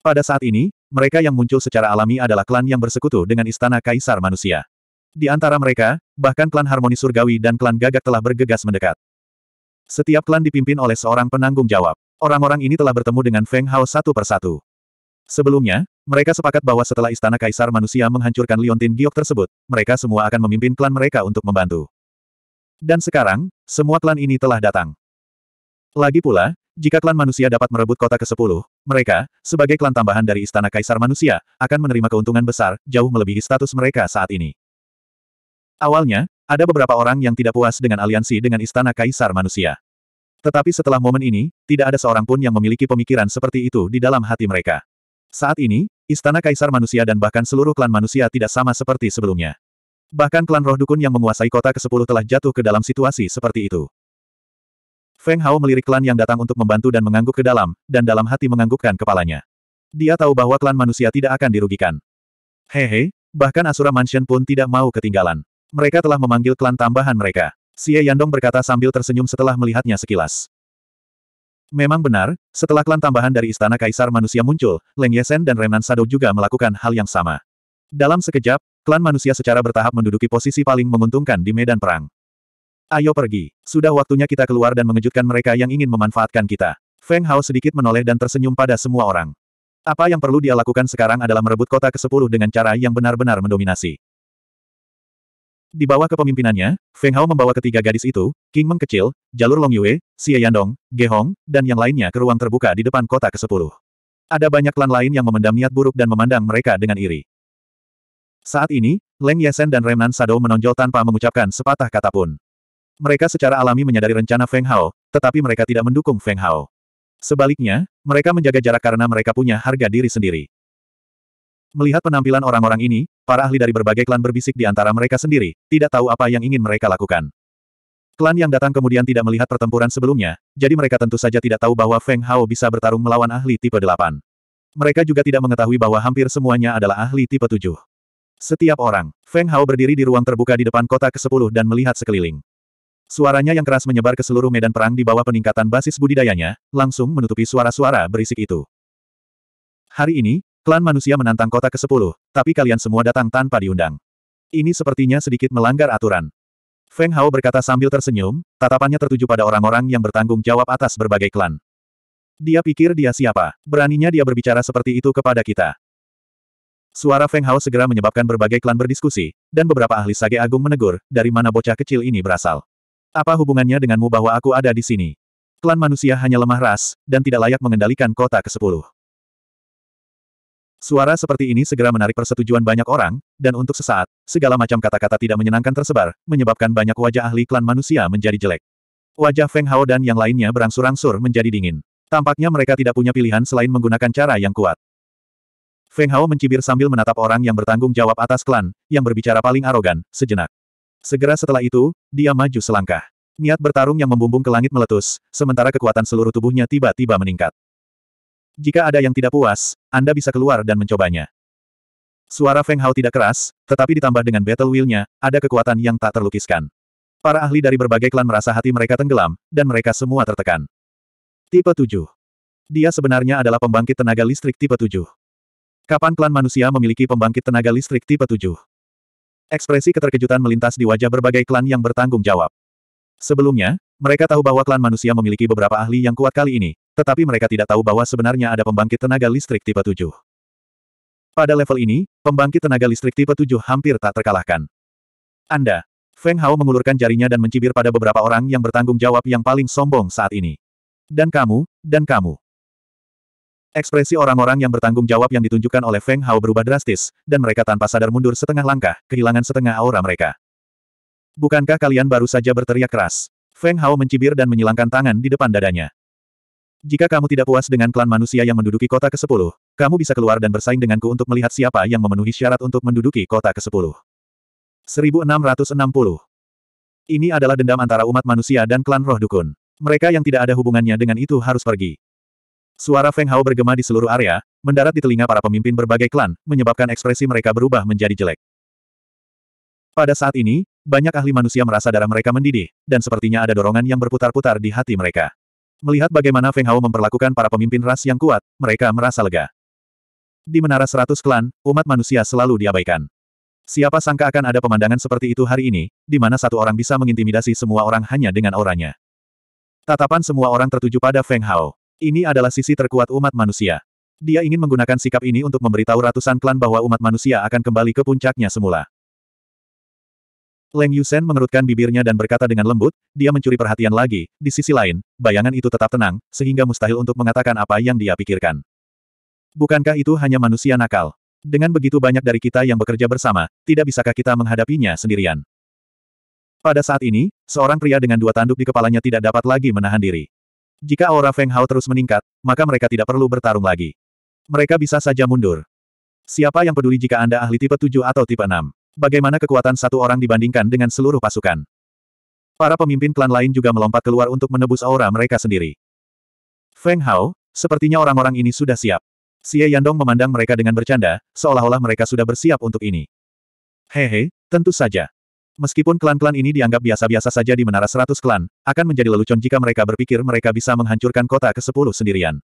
Pada saat ini, mereka yang muncul secara alami adalah klan yang bersekutu dengan Istana Kaisar Manusia. Di antara mereka, bahkan klan Harmoni Surgawi dan klan Gagak telah bergegas mendekat. Setiap klan dipimpin oleh seorang penanggung jawab. Orang-orang ini telah bertemu dengan Feng Hao satu persatu. Sebelumnya, mereka sepakat bahwa setelah Istana Kaisar Manusia menghancurkan Liontin Giok tersebut, mereka semua akan memimpin klan mereka untuk membantu. Dan sekarang, semua klan ini telah datang. Lagi pula, jika klan manusia dapat merebut kota ke-10, mereka, sebagai klan tambahan dari Istana Kaisar Manusia, akan menerima keuntungan besar, jauh melebihi status mereka saat ini. Awalnya, ada beberapa orang yang tidak puas dengan aliansi dengan Istana Kaisar Manusia. Tetapi setelah momen ini, tidak ada seorang pun yang memiliki pemikiran seperti itu di dalam hati mereka. Saat ini, Istana Kaisar Manusia dan bahkan seluruh klan manusia tidak sama seperti sebelumnya. Bahkan klan roh dukun yang menguasai kota ke-10 telah jatuh ke dalam situasi seperti itu. Feng Hao melirik klan yang datang untuk membantu dan mengangguk ke dalam, dan dalam hati menganggukkan kepalanya. Dia tahu bahwa klan manusia tidak akan dirugikan. Hehe, bahkan Asura Mansion pun tidak mau ketinggalan. Mereka telah memanggil klan tambahan mereka. Xie Yandong berkata sambil tersenyum setelah melihatnya sekilas. Memang benar, setelah klan tambahan dari Istana Kaisar Manusia muncul, Leng Yesen dan Renan Sado juga melakukan hal yang sama. Dalam sekejap, klan manusia secara bertahap menduduki posisi paling menguntungkan di medan perang. Ayo pergi. Sudah waktunya kita keluar dan mengejutkan mereka yang ingin memanfaatkan kita. Feng Hao sedikit menoleh dan tersenyum pada semua orang. Apa yang perlu dia lakukan sekarang adalah merebut kota ke-10 dengan cara yang benar-benar mendominasi. Di bawah kepemimpinannya, Feng Hao membawa ketiga gadis itu, King Meng kecil, Jalur Long Yue, Xie Yandong, Ge Hong, dan yang lainnya ke ruang terbuka di depan kota ke-10. Ada banyak klan lain yang memendam niat buruk dan memandang mereka dengan iri. Saat ini, Leng Yesen dan Remnan Sado menonjol tanpa mengucapkan sepatah kata pun. Mereka secara alami menyadari rencana Feng Hao, tetapi mereka tidak mendukung Feng Hao. Sebaliknya, mereka menjaga jarak karena mereka punya harga diri sendiri. Melihat penampilan orang-orang ini, para ahli dari berbagai klan berbisik di antara mereka sendiri, tidak tahu apa yang ingin mereka lakukan. Klan yang datang kemudian tidak melihat pertempuran sebelumnya, jadi mereka tentu saja tidak tahu bahwa Feng Hao bisa bertarung melawan ahli tipe 8. Mereka juga tidak mengetahui bahwa hampir semuanya adalah ahli tipe 7. Setiap orang, Feng Hao berdiri di ruang terbuka di depan kota ke-10 dan melihat sekeliling. Suaranya yang keras menyebar ke seluruh medan perang di bawah peningkatan basis budidayanya, langsung menutupi suara-suara berisik itu. Hari ini, klan manusia menantang kota ke-10, tapi kalian semua datang tanpa diundang. Ini sepertinya sedikit melanggar aturan. Feng Hao berkata sambil tersenyum, tatapannya tertuju pada orang-orang yang bertanggung jawab atas berbagai klan. Dia pikir dia siapa, beraninya dia berbicara seperti itu kepada kita. Suara Feng Hao segera menyebabkan berbagai klan berdiskusi, dan beberapa ahli sage agung menegur, dari mana bocah kecil ini berasal. Apa hubungannya denganmu bahwa aku ada di sini? Klan manusia hanya lemah ras, dan tidak layak mengendalikan kota ke-10. Suara seperti ini segera menarik persetujuan banyak orang, dan untuk sesaat, segala macam kata-kata tidak menyenangkan tersebar, menyebabkan banyak wajah ahli klan manusia menjadi jelek. Wajah Feng Hao dan yang lainnya berangsur-angsur menjadi dingin. Tampaknya mereka tidak punya pilihan selain menggunakan cara yang kuat. Feng Hao mencibir sambil menatap orang yang bertanggung jawab atas klan, yang berbicara paling arogan, sejenak. Segera setelah itu, dia maju selangkah. Niat bertarung yang membumbung ke langit meletus, sementara kekuatan seluruh tubuhnya tiba-tiba meningkat. Jika ada yang tidak puas, Anda bisa keluar dan mencobanya. Suara Feng Hao tidak keras, tetapi ditambah dengan battle will-nya, ada kekuatan yang tak terlukiskan. Para ahli dari berbagai klan merasa hati mereka tenggelam, dan mereka semua tertekan. Tipe 7. Dia sebenarnya adalah pembangkit tenaga listrik tipe 7. Kapan klan manusia memiliki pembangkit tenaga listrik tipe 7? Ekspresi keterkejutan melintas di wajah berbagai klan yang bertanggung jawab. Sebelumnya, mereka tahu bahwa klan manusia memiliki beberapa ahli yang kuat kali ini, tetapi mereka tidak tahu bahwa sebenarnya ada pembangkit tenaga listrik tipe 7. Pada level ini, pembangkit tenaga listrik tipe 7 hampir tak terkalahkan. Anda, Feng Hao mengulurkan jarinya dan mencibir pada beberapa orang yang bertanggung jawab yang paling sombong saat ini. Dan kamu, dan kamu. Ekspresi orang-orang yang bertanggung jawab yang ditunjukkan oleh Feng Hao berubah drastis, dan mereka tanpa sadar mundur setengah langkah, kehilangan setengah aura mereka. Bukankah kalian baru saja berteriak keras? Feng Hao mencibir dan menyilangkan tangan di depan dadanya. Jika kamu tidak puas dengan klan manusia yang menduduki kota ke-10, kamu bisa keluar dan bersaing denganku untuk melihat siapa yang memenuhi syarat untuk menduduki kota ke-10. 1660 Ini adalah dendam antara umat manusia dan klan roh dukun. Mereka yang tidak ada hubungannya dengan itu harus pergi. Suara Feng Hao bergema di seluruh area, mendarat di telinga para pemimpin berbagai klan, menyebabkan ekspresi mereka berubah menjadi jelek. Pada saat ini, banyak ahli manusia merasa darah mereka mendidih, dan sepertinya ada dorongan yang berputar-putar di hati mereka. Melihat bagaimana Feng Hao memperlakukan para pemimpin ras yang kuat, mereka merasa lega. Di menara seratus klan, umat manusia selalu diabaikan. Siapa sangka akan ada pemandangan seperti itu hari ini, di mana satu orang bisa mengintimidasi semua orang hanya dengan auranya. Tatapan semua orang tertuju pada Feng Hao. Ini adalah sisi terkuat umat manusia. Dia ingin menggunakan sikap ini untuk memberitahu ratusan klan bahwa umat manusia akan kembali ke puncaknya semula. Leng Yusen mengerutkan bibirnya dan berkata dengan lembut, dia mencuri perhatian lagi, di sisi lain, bayangan itu tetap tenang, sehingga mustahil untuk mengatakan apa yang dia pikirkan. Bukankah itu hanya manusia nakal? Dengan begitu banyak dari kita yang bekerja bersama, tidak bisakah kita menghadapinya sendirian? Pada saat ini, seorang pria dengan dua tanduk di kepalanya tidak dapat lagi menahan diri. Jika aura Feng Hao terus meningkat, maka mereka tidak perlu bertarung lagi. Mereka bisa saja mundur. Siapa yang peduli jika Anda ahli tipe 7 atau tipe 6? Bagaimana kekuatan satu orang dibandingkan dengan seluruh pasukan? Para pemimpin klan lain juga melompat keluar untuk menebus aura mereka sendiri. Feng Hao, sepertinya orang-orang ini sudah siap. Xie Yandong memandang mereka dengan bercanda, seolah-olah mereka sudah bersiap untuk ini. Hehe, tentu saja. Meskipun klan-klan ini dianggap biasa-biasa saja di menara seratus klan, akan menjadi lelucon jika mereka berpikir mereka bisa menghancurkan kota ke-10 sendirian.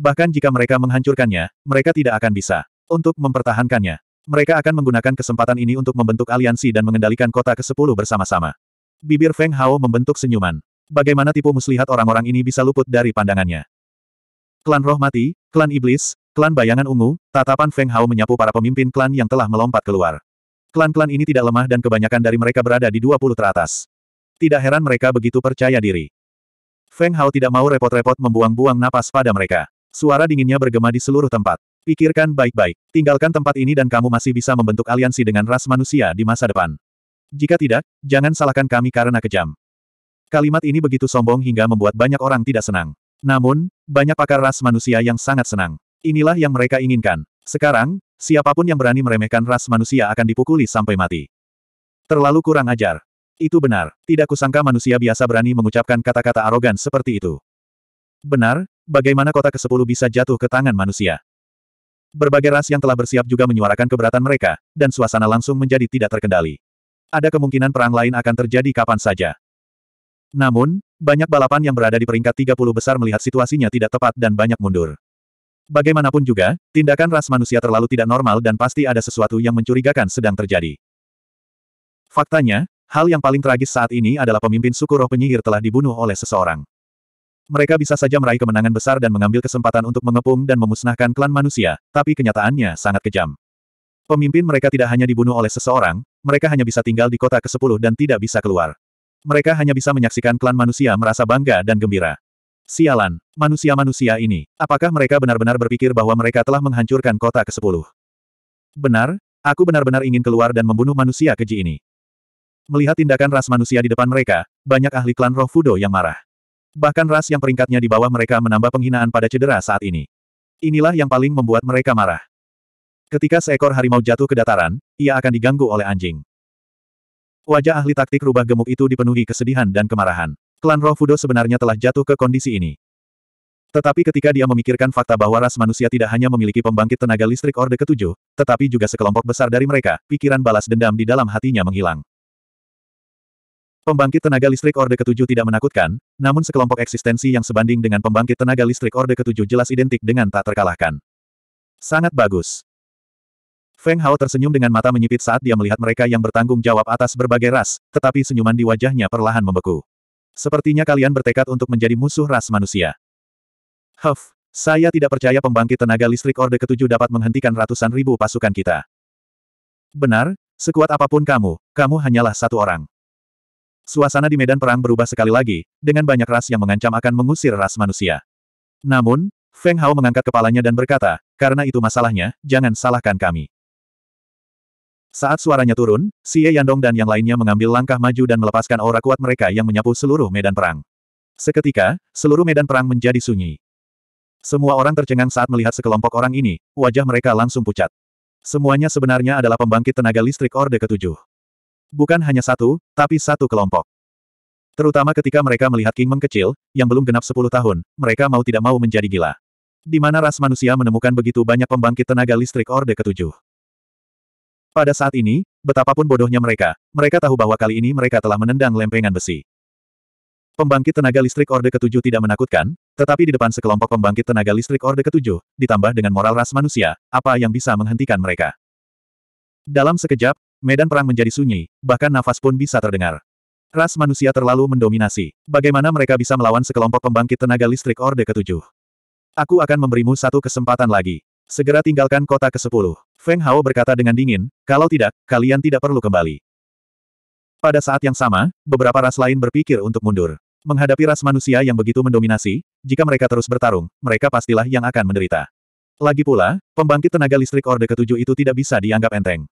Bahkan jika mereka menghancurkannya, mereka tidak akan bisa. Untuk mempertahankannya, mereka akan menggunakan kesempatan ini untuk membentuk aliansi dan mengendalikan kota ke-10 bersama-sama. Bibir Feng Hao membentuk senyuman. Bagaimana tipu muslihat orang-orang ini bisa luput dari pandangannya? Klan Roh Mati, Klan Iblis, Klan Bayangan Ungu, tatapan Feng Hao menyapu para pemimpin klan yang telah melompat keluar. Klan-klan ini tidak lemah dan kebanyakan dari mereka berada di 20 teratas. Tidak heran mereka begitu percaya diri. Feng Hao tidak mau repot-repot membuang-buang napas pada mereka. Suara dinginnya bergema di seluruh tempat. Pikirkan baik-baik, tinggalkan tempat ini dan kamu masih bisa membentuk aliansi dengan ras manusia di masa depan. Jika tidak, jangan salahkan kami karena kejam. Kalimat ini begitu sombong hingga membuat banyak orang tidak senang. Namun, banyak pakar ras manusia yang sangat senang. Inilah yang mereka inginkan. Sekarang, Siapapun yang berani meremehkan ras manusia akan dipukuli sampai mati. Terlalu kurang ajar. Itu benar. Tidak kusangka manusia biasa berani mengucapkan kata-kata arogan seperti itu. Benar, bagaimana kota ke-10 bisa jatuh ke tangan manusia? Berbagai ras yang telah bersiap juga menyuarakan keberatan mereka, dan suasana langsung menjadi tidak terkendali. Ada kemungkinan perang lain akan terjadi kapan saja. Namun, banyak balapan yang berada di peringkat 30 besar melihat situasinya tidak tepat dan banyak mundur. Bagaimanapun juga, tindakan ras manusia terlalu tidak normal dan pasti ada sesuatu yang mencurigakan sedang terjadi. Faktanya, hal yang paling tragis saat ini adalah pemimpin suku roh penyihir telah dibunuh oleh seseorang. Mereka bisa saja meraih kemenangan besar dan mengambil kesempatan untuk mengepung dan memusnahkan klan manusia, tapi kenyataannya sangat kejam. Pemimpin mereka tidak hanya dibunuh oleh seseorang, mereka hanya bisa tinggal di kota ke-10 dan tidak bisa keluar. Mereka hanya bisa menyaksikan klan manusia merasa bangga dan gembira. Sialan, manusia-manusia ini, apakah mereka benar-benar berpikir bahwa mereka telah menghancurkan kota ke-10? Benar, aku benar-benar ingin keluar dan membunuh manusia keji ini. Melihat tindakan ras manusia di depan mereka, banyak ahli klan roh Fudo yang marah. Bahkan ras yang peringkatnya di bawah mereka menambah penghinaan pada cedera saat ini. Inilah yang paling membuat mereka marah. Ketika seekor harimau jatuh ke dataran, ia akan diganggu oleh anjing. Wajah ahli taktik rubah gemuk itu dipenuhi kesedihan dan kemarahan. Klan roh Fudo sebenarnya telah jatuh ke kondisi ini. Tetapi ketika dia memikirkan fakta bahwa ras manusia tidak hanya memiliki pembangkit tenaga listrik Orde Ketujuh, tetapi juga sekelompok besar dari mereka, pikiran balas dendam di dalam hatinya menghilang. Pembangkit tenaga listrik Orde Ketujuh tidak menakutkan, namun sekelompok eksistensi yang sebanding dengan pembangkit tenaga listrik Orde Ketujuh jelas identik dengan tak terkalahkan. Sangat bagus. Feng Hao tersenyum dengan mata menyipit saat dia melihat mereka yang bertanggung jawab atas berbagai ras, tetapi senyuman di wajahnya perlahan membeku. Sepertinya kalian bertekad untuk menjadi musuh ras manusia. Huff, saya tidak percaya pembangkit tenaga listrik Orde Ketujuh dapat menghentikan ratusan ribu pasukan kita. Benar, sekuat apapun kamu, kamu hanyalah satu orang. Suasana di medan perang berubah sekali lagi, dengan banyak ras yang mengancam akan mengusir ras manusia. Namun, Feng Hao mengangkat kepalanya dan berkata, karena itu masalahnya, jangan salahkan kami. Saat suaranya turun, Xie Yandong dan yang lainnya mengambil langkah maju dan melepaskan aura kuat mereka yang menyapu seluruh medan perang. Seketika, seluruh medan perang menjadi sunyi. Semua orang tercengang saat melihat sekelompok orang ini, wajah mereka langsung pucat. Semuanya sebenarnya adalah pembangkit tenaga listrik Orde Ketujuh. Bukan hanya satu, tapi satu kelompok. Terutama ketika mereka melihat King Meng kecil, yang belum genap 10 tahun, mereka mau tidak mau menjadi gila. Di mana ras manusia menemukan begitu banyak pembangkit tenaga listrik Orde Ketujuh. Pada saat ini, betapapun bodohnya mereka, mereka tahu bahwa kali ini mereka telah menendang lempengan besi. Pembangkit tenaga listrik Orde Ketujuh tidak menakutkan, tetapi di depan sekelompok pembangkit tenaga listrik Orde Ketujuh, ditambah dengan moral ras manusia, apa yang bisa menghentikan mereka? Dalam sekejap, medan perang menjadi sunyi, bahkan nafas pun bisa terdengar. Ras manusia terlalu mendominasi. Bagaimana mereka bisa melawan sekelompok pembangkit tenaga listrik Orde Ketujuh? Aku akan memberimu satu kesempatan lagi. Segera tinggalkan kota ke-10. Feng Hao berkata dengan dingin, kalau tidak, kalian tidak perlu kembali. Pada saat yang sama, beberapa ras lain berpikir untuk mundur. Menghadapi ras manusia yang begitu mendominasi, jika mereka terus bertarung, mereka pastilah yang akan menderita. Lagi pula, pembangkit tenaga listrik Orde Ketujuh itu tidak bisa dianggap enteng.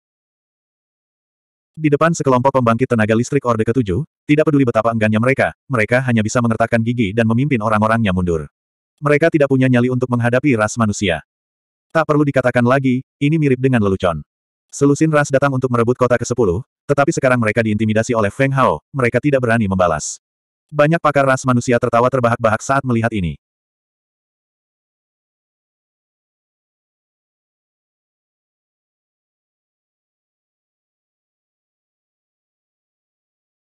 Di depan sekelompok pembangkit tenaga listrik Orde Ketujuh, tidak peduli betapa enggannya mereka, mereka hanya bisa mengertakkan gigi dan memimpin orang-orangnya mundur. Mereka tidak punya nyali untuk menghadapi ras manusia. Tak perlu dikatakan lagi, ini mirip dengan lelucon. Selusin ras datang untuk merebut kota ke-10, tetapi sekarang mereka diintimidasi oleh Feng Hao, mereka tidak berani membalas. Banyak pakar ras manusia tertawa terbahak-bahak saat melihat ini.